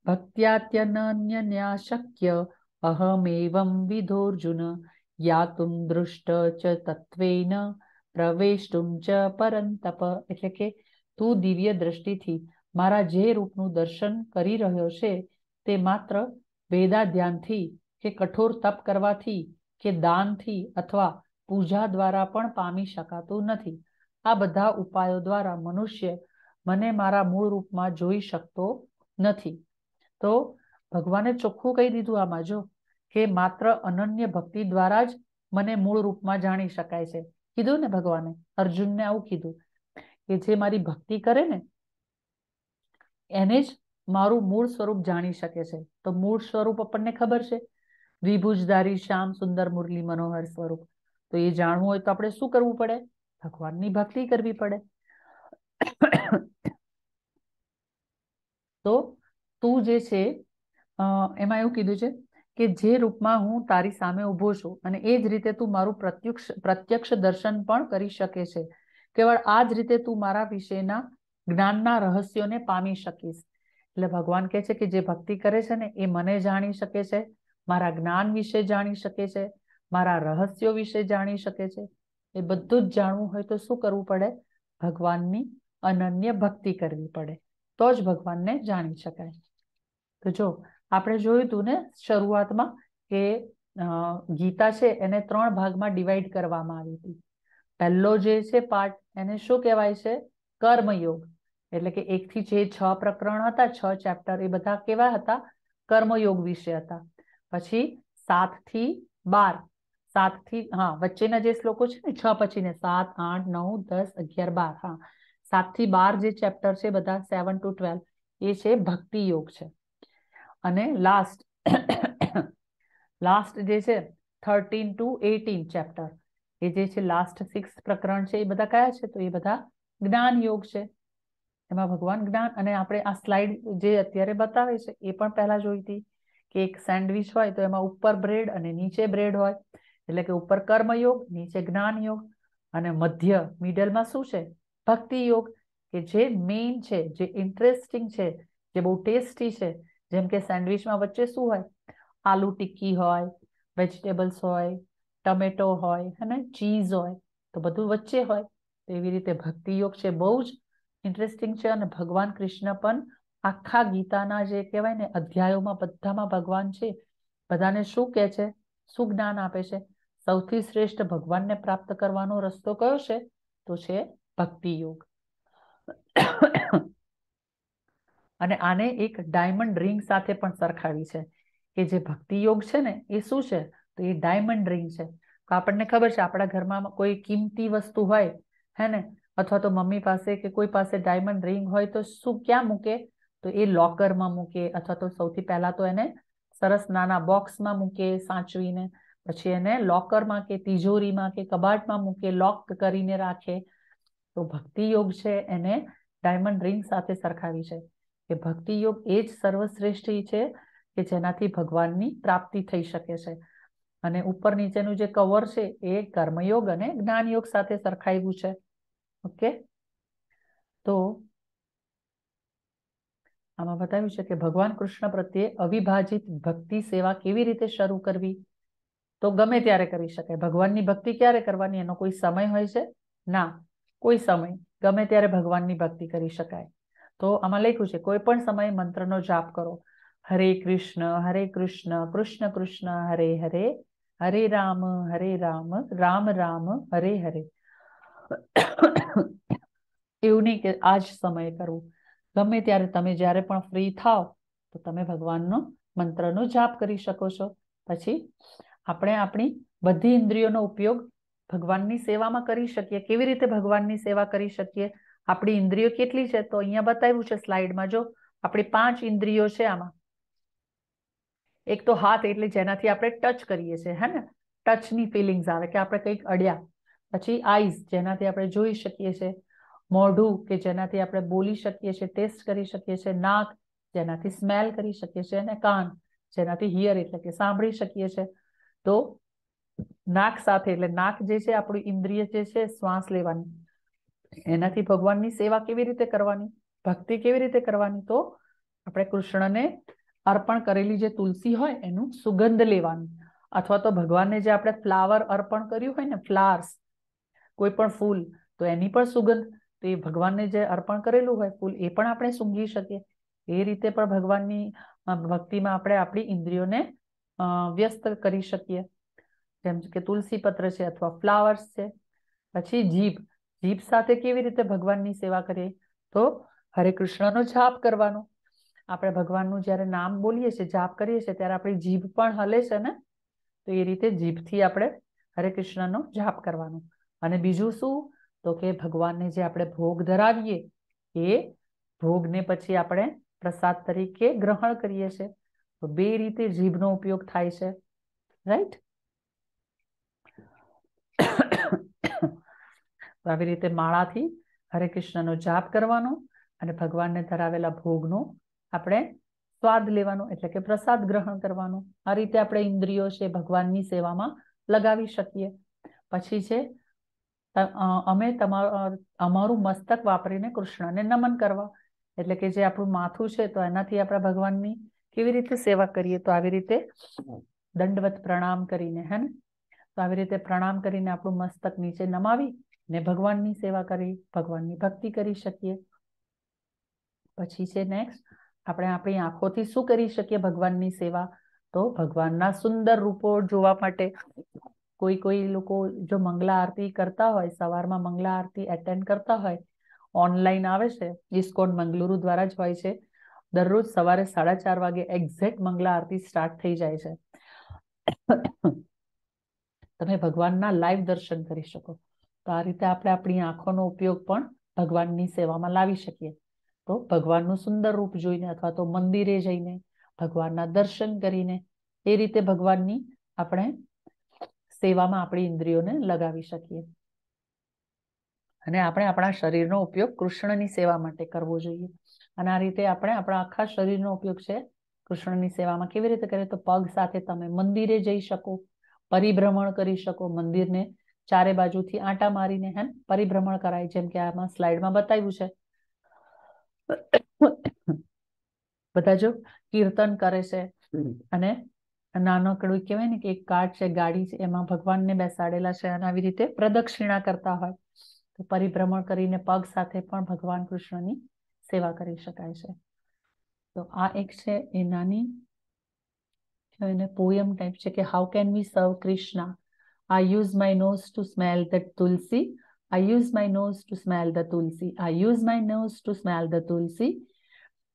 ભક્ત્યાત્યનન્ય ન્યાશક્ય અહમેવમ વિધોર્જુન યાતુમ દૃષ્ટ ચ તત્વેન પ્રવેષ્ટુમ ચ પરંતપ એટલે કે તું દિવ્ય દ્રષ્ટિથી મારા જે રૂપનું દર્શન કરી રહ્યો છે તે માત્ર વેદા ધ્યાનથી કે કઠોર તપ કરવાથી કે દાનથી અથવા પૂજા દ્વારા પણ પામી શકાતું નથી આ બધા ઉપાયો દ્વારા મનુષ્ય મને મારા મૂળ રૂપમાં જોઈ શકતો નથી તો ભગવાને ચોખ્ખું કહી દીધું આમાં જો કે માત્ર અનન્ય ભક્તિ દ્વારા જ મને મૂળ રૂપમાં જાણી શકાય છે કીધું ને ભગવાને અર્જુનને આવું કીધું કે જે મારી ભક્તિ કરે ને એને જ મારું મૂળ સ્વરૂપ જાણી શકે છે તો મૂળ સ્વરૂપ આપણને ખબર છે દ્વિભુજધારી શ્યામ સુંદર મુરલી મનોહર સ્વરૂપ તો એ જાણવું હોય તો આપણે શું કરવું પડે ભગવાનની ભક્તિ કરવી પડે તો તું જે છે એમાં એવું કીધું છે કે જે રૂપમાં હું તારી સામે ઊભો છું અને એ જ રીતે તું મારું પ્રત્યક્ષ પ્રત્યક્ષ દર્શન પણ કરી શકે છે કેવળ આ જ રીતે તું મારા વિશેના જ્ઞાનના રહસ્યોને પામી શકીશ એટલે ભગવાન કહે છે કે જે ભક્તિ કરે છે ને એ મને જાણી શકે છે મારા જ્ઞાન વિશે જાણી શકે છે મારા રહસ્યો વિશે જાણી શકે છે એ બધું જ જાણવું હોય તો શું કરવું પડે ભગવાનની અનન્ય ભક્તિ કરવી પડે તો જ ભગવાનને જાણી શકાય તો જો આપણે જોયું હતું ને શરૂઆતમાં કે ગીતા છે એને ત્રણ ભાગમાં ડિવાઈડ કરવામાં આવી હતી પહેલો જે છે પાર્ટ એને શું કહેવાય છે કર્મયોગ એટલે કે એક થી જે છ પ્રકરણ હતા છ ચેપ્ટર એ બધા કેવા હતા કર્મયોગ વિશે હતા પછી સાત થી બાર સાત થી હા વચ્ચેના જે શ્લોકો છે ને છ પછી ને સાત આઠ નવ દસ અગિયાર બાર હા સાત થી બાર જે ચેપ્ટર છે બધા સેવન ટુ ટ્વેલ્વ એ છે ભક્તિ યોગ છે અને લાસ્ટ લાસ્ટ જે છે થર્ટીન ટુ એટીન ચેપ્ટર એ જે છે લાસ્ટ સિક્સ પ્રકરણ છે એ બધા કયા છે તો એ બધા જ્ઞાન યોગ છે એમાં ભગવાન જ્ઞાન અને આપણે આ સ્લાઇડ જે અત્યારે બતાવે છે એ પણ પહેલા હતી કે એક સેન્ડવિચ હોય તો એમાં ઉપર બ્રેડ અને નીચે બ્રેડ હોય એટલે કે ઉપર કર્મયોગ નીચે જ્ઞાન યોગ અને મધ્ય મિડલમાં શું છે ભક્તિ યોગ કે જે મેઇન છે જે ઇન્ટરેસ્ટિંગ છે જે બહુ ટેસ્ટી છે જેમ કે સેન્ડવિચમાં વચ્ચે શું હોય આલુ ટિક્કી હોય વેજીટેબલ્સ હોય ટમેટો હોય અને ચીઝ હોય તો બધું વચ્ચે હોય તો એવી રીતે ભક્તિયોગ છે બહુ જ ઇન્ટરેસ્ટિંગ છે અને ભગવાન કૃષ્ણ પણ આખા ગીતાના જે કહેવાય ને અધ્યાયોમાં બધામાં ભગવાન છે બધાને શું કહે છે શું જ્ઞાન આપે છે સૌથી શ્રેષ્ઠ ભગવાનને પ્રાપ્ત કરવાનો રસ્તો કયો છે તો છે ભક્તિ યોગ અને આને એક ડાયમંડ રિંગ સાથે પણ સરખાવી છે કે જે ભક્તિ યોગ છે ને એ શું છે તો એ ડાયમંડ રિંગ છે તો આપણને ખબર છે આપણા ઘરમાં કોઈ કિંમતી વસ્તુ હોય હે ને અથવા તો મમ્મી પાસે કે કોઈ પાસે ડાયમંડ રિંગ હોય તો શું ક્યાં મૂકે તો એ લોકરમાં મૂકે અથવા તો સૌથી પહેલા તો એને સરસ નાના બોક્સમાં મૂકે સાચવીને પછી એને લોકરમાં કે તિજોરીમાં કે કબાટમાં મૂકે લોક કરીને રાખે તો ભક્તિ યોગ છે એને ડાયમંડ રિંગ સાથે સરખાવી છે કે ભક્તિ યોગ એ જ સર્વશ્રેષ્ઠ છે કે જેનાથી ભગવાનની પ્રાપ્તિ થઈ શકે છે અને ઉપર નીચેનું જે કવર છે એ કર્મયોગ અને જ્ઞાન યોગ સાથે સરખાવ્યું છે ઓકે તો આમાં બતાવ્યું છે કે ભગવાન કૃષ્ણ પ્રત્યે અવિભાજિત ભક્તિ સેવા કેવી રીતે શરૂ કરવી તો ગમે ત્યારે કરી શકાય ભગવાનની ભક્તિ ક્યારે કરવાની એનો કોઈ સમય હોય છે ના કોઈ સમય ગમે ત્યારે ભગવાનની ભક્તિ કરી શકાય તો આમાં લખ્યું છે કોઈ પણ સમયે મંત્રનો જાપ કરો હરે કૃષ્ણ હરે કૃષ્ણ કૃષ્ણ કૃષ્ણ હરે હરે હરે રામ હરે રામ રામ રામ હરે હરે એવું નહીં કે આ જ સમયે કરવું ગમે ત્યારે તમે જ્યારે પણ ફ્રી થાવ તો તમે ભગવાનનો મંત્રનો જાપ કરી શકો છો પછી આપણે આપણી બધી ઇન્દ્રિયોનો ઉપયોગ ભગવાનની સેવામાં કરી શકીએ કેવી રીતે ભગવાનની સેવા કરી શકીએ આપણી ઇન્દ્રિયો કેટલી છે તો અહીંયા બતાવ્યું છે સ્લાઇડમાં જો આપણી પાંચ ઇન્દ્રિયો છે આમાં એક તો હાથ એટલે જેનાથી આપણે ટચ કરીએ છીએ હે ને ટચની ફિલિંગ્સ આવે કે આપણે કંઈક અડ્યા પછી આઈઝ જેનાથી આપણે જોઈ શકીએ છીએ મોઢું કે જેનાથી આપણે બોલી શકીએ છીએ ટેસ્ટ કરી શકીએ છીએ નાક જેનાથી સ્મેલ કરી શકીએ છીએ અને કાન જેનાથી હિયર એટલે કે સાંભળી શકીએ છીએ તો નાક સાથે એટલે નાક જે છે આપણું ઇન્દ્રિય જે છે શ્વાસ લેવાની એનાથી ભગવાનની સેવા કેવી રીતે કરવાની ભક્તિ કેવી રીતે કરવાની તો આપણે કૃષ્ણને અર્પણ કરેલી જે તુલસી હોય એનું સુગંધ લેવાનું અથવા તો ભગવાનને જે આપણે ફ્લાવર અર્પણ કર્યું હોય ને ફ્લાવર્સ કોઈ પણ ફૂલ તો એની પણ સુગંધ તો એ ભગવાનને જે અર્પણ કરેલું હોય ફૂલ એ પણ આપણે સૂંઘી શકીએ એ રીતે પણ ભગવાનની ભક્તિમાં આપણે આપણી ઇન્દ્રિયોને વ્યસ્ત કરી શકીએ જેમ કે તુલસી પત્ર છે અથવા ફ્લાવર્સ છે પછી જીભ જીભ સાથે કેવી રીતે ભગવાનની સેવા કરીએ તો હરે કૃષ્ણનો જાપ કરવાનો આપણે ભગવાનનું જ્યારે નામ બોલીએ છીએ જાપ કરીએ છીએ ત્યારે આપણી જીભ પણ હલે છે ને તો એ રીતે જીભથી આપણે હરે કૃષ્ણનો જાપ કરવાનો અને બીજું શું તો કે ભગવાનને જે આપણે ભોગ ધરાવીએ એ ભોગને પછી આપણે પ્રસાદ તરીકે ગ્રહણ કરીએ છીએ તો બે રીતે જીભનો ઉપયોગ થાય છે રાઈટ તો આવી રીતે માળાથી હરે કૃષ્ણનો જાપ કરવાનો અને ભગવાનને ધરાવેલા ભોગનો આપણે સ્વાદ લેવાનો એટલે કે પ્રસાદ ગ્રહણ કરવાનો આ રીતે આપણે ઇન્દ્રિયો છે ભગવાનની સેવામાં લગાવી શકીએ પછી છે અમે તમારું અમારું મસ્તક વાપરીને કૃષ્ણને નમન કરવા એટલે કે જે આપણું માથું છે તો એનાથી આપણે ભગવાનની કેવી રીતે સેવા કરીએ તો આવી રીતે દંડવત પ્રણામ કરીને હે ને તો આવી રીતે પ્રણામ કરીને આપણું મસ્તક નીચે નમાવી ને ભગવાનની સેવા કરી ભગવાનની ભક્તિ કરી શકીએ પછી છે નેક્સ્ટ આપણે આપણી આંખોથી શું કરી શકીએ ભગવાનની સેવા તો ભગવાનના સુંદર રૂપો જોવા માટે કોઈ કોઈ લોકો જો મંગલા આરતી કરતા હોય સવારમાં મંગલા આરતી એટેન્ડ કરતા હોય ઓનલાઈન આવે છે ડિસ્કોન મંગલુરુ દ્વારા જ હોય છે દરરોજ સવારે સાડા ચાર વાગે એક્ઝેક્ટ મંગલા આરતી સ્ટાર્ટ થઈ જાય છે તમે ભગવાનના લાઈવ દર્શન કરી શકો તો આ રીતે આપણે આપણી આંખોનો ઉપયોગ પણ ભગવાનની સેવામાં લાવી શકીએ તો ભગવાનનું સુંદર રૂપ જોઈને અથવા તો મંદિરે જઈને ભગવાનના દર્શન કરીને એ રીતે ભગવાનની આપણે સેવામાં આપણી ઇન્દ્રિયોને લગાવી શકીએ અને આપણે આપણા શરીરનો ઉપયોગ કૃષ્ણની સેવા માટે કરવો જોઈએ અને આ રીતે આપણે આપણા આખા શરીરનો ઉપયોગ છે કૃષ્ણની સેવામાં કેવી રીતે કરીએ તો પગ સાથે તમે મંદિરે જઈ શકો પરિભ્રમણ કરી શકો મંદિરને ચારે બાજુથી આંટા મારીને હેમ પરિભ્રમણ કરાય જેમ કે આમાં સ્લાઇડમાં બતાવ્યું છે બધા જો કીર્તન કરે છે અને નાનકડું કહેવાય ને કે એક કાર્ડ છે ગાડી છે એમાં ભગવાનને બેસાડેલા છે અને આવી રીતે પ્રદક્ષિણા કરતા હોય તો પરિભ્રમણ કરીને પગ સાથે પણ ભગવાન કૃષ્ણની સેવા કરી શકાય છે તો આ એક છે એ નાની પોયમ ટાઈપ છે કે હાઉ કેન વી સર્વ Krishna I use my nose to smell the tulsi. I use my nose to smell the tulsi. I use my nose to smell the tulsi.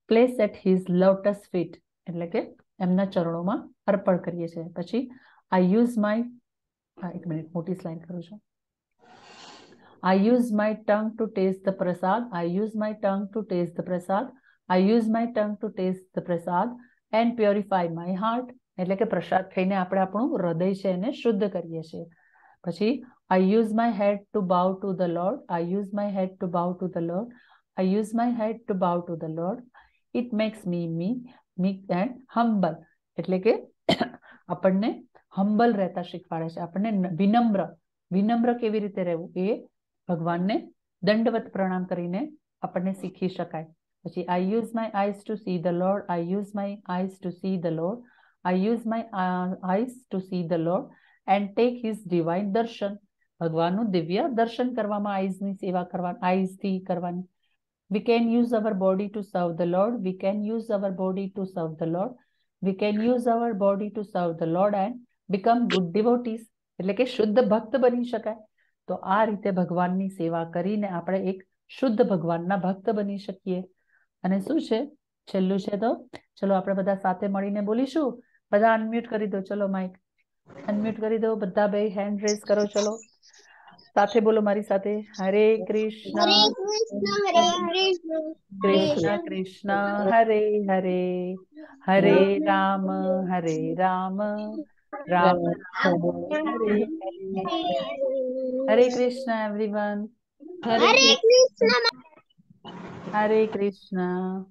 Place at his lotus feet. એટલે કે એમના ચરણોમાં અર્પણ કરીએ છીએ પછી I use my એક minute મોટી સ્લાઇડ કરું I use my tongue to taste the prasad. I use my tongue to taste the prasad. I use my tongue to taste the prasad and purify my heart એટલે કે પ્રસાદ ખાઈને આપણે આપણું હૃદય છે એને શુદ્ધ કરીએ છીએ પછી I use my head to bow to the lord I use my head to bow to the lord I use my head to bow to the lord it makes me me me and humble એટલે કે આપણને humble રહેતા શીખવાડે છે આપણને વિનમ્ર વિનમ્ર કેવી રીતે રહેવું એ ભગવાનને દંડવત પ્રણામ કરીને આપણને શીખી શકાય પછી I use my eyes to see the lord I use my eyes to see the lord I use my uh, eyes to see the Lord and take his divine darshan. ભગવાનનું દિવ્ય દર્શન કરવામાં આઈઝની સેવા કરવાની આઈઝથી કરવાની we can use our body to serve the lord we can use our body to serve the lord we can use our body to serve the lord and become good devotees એટલે કે શુદ્ધ ભક્ત બની શકાય તો આ રીતે ભગવાનની સેવા કરીને આપણે એક શુદ્ધ ભગવાનના ભક્ત બની શકીએ અને શું છે છેલ્લું છે તો ચલો આપણે બધા સાથે મળીને બોલીશું બધા અનમ્યુટ કરી દો ચલો માઇક અનમ્યુટ કરી દો બધા બે હેન્ડ રેઝ કરો ચલો સાથે બોલો મારી સાથે હરે કૃષ્ણ હરે કૃષ્ણ કૃષ્ણ કૃષ્ણ હરે હરે હરે રામ હરે રામ રામ હરે હરે કૃષ્ણ એવરીવન હરે કૃષ્ણ હરે કૃષ્ણ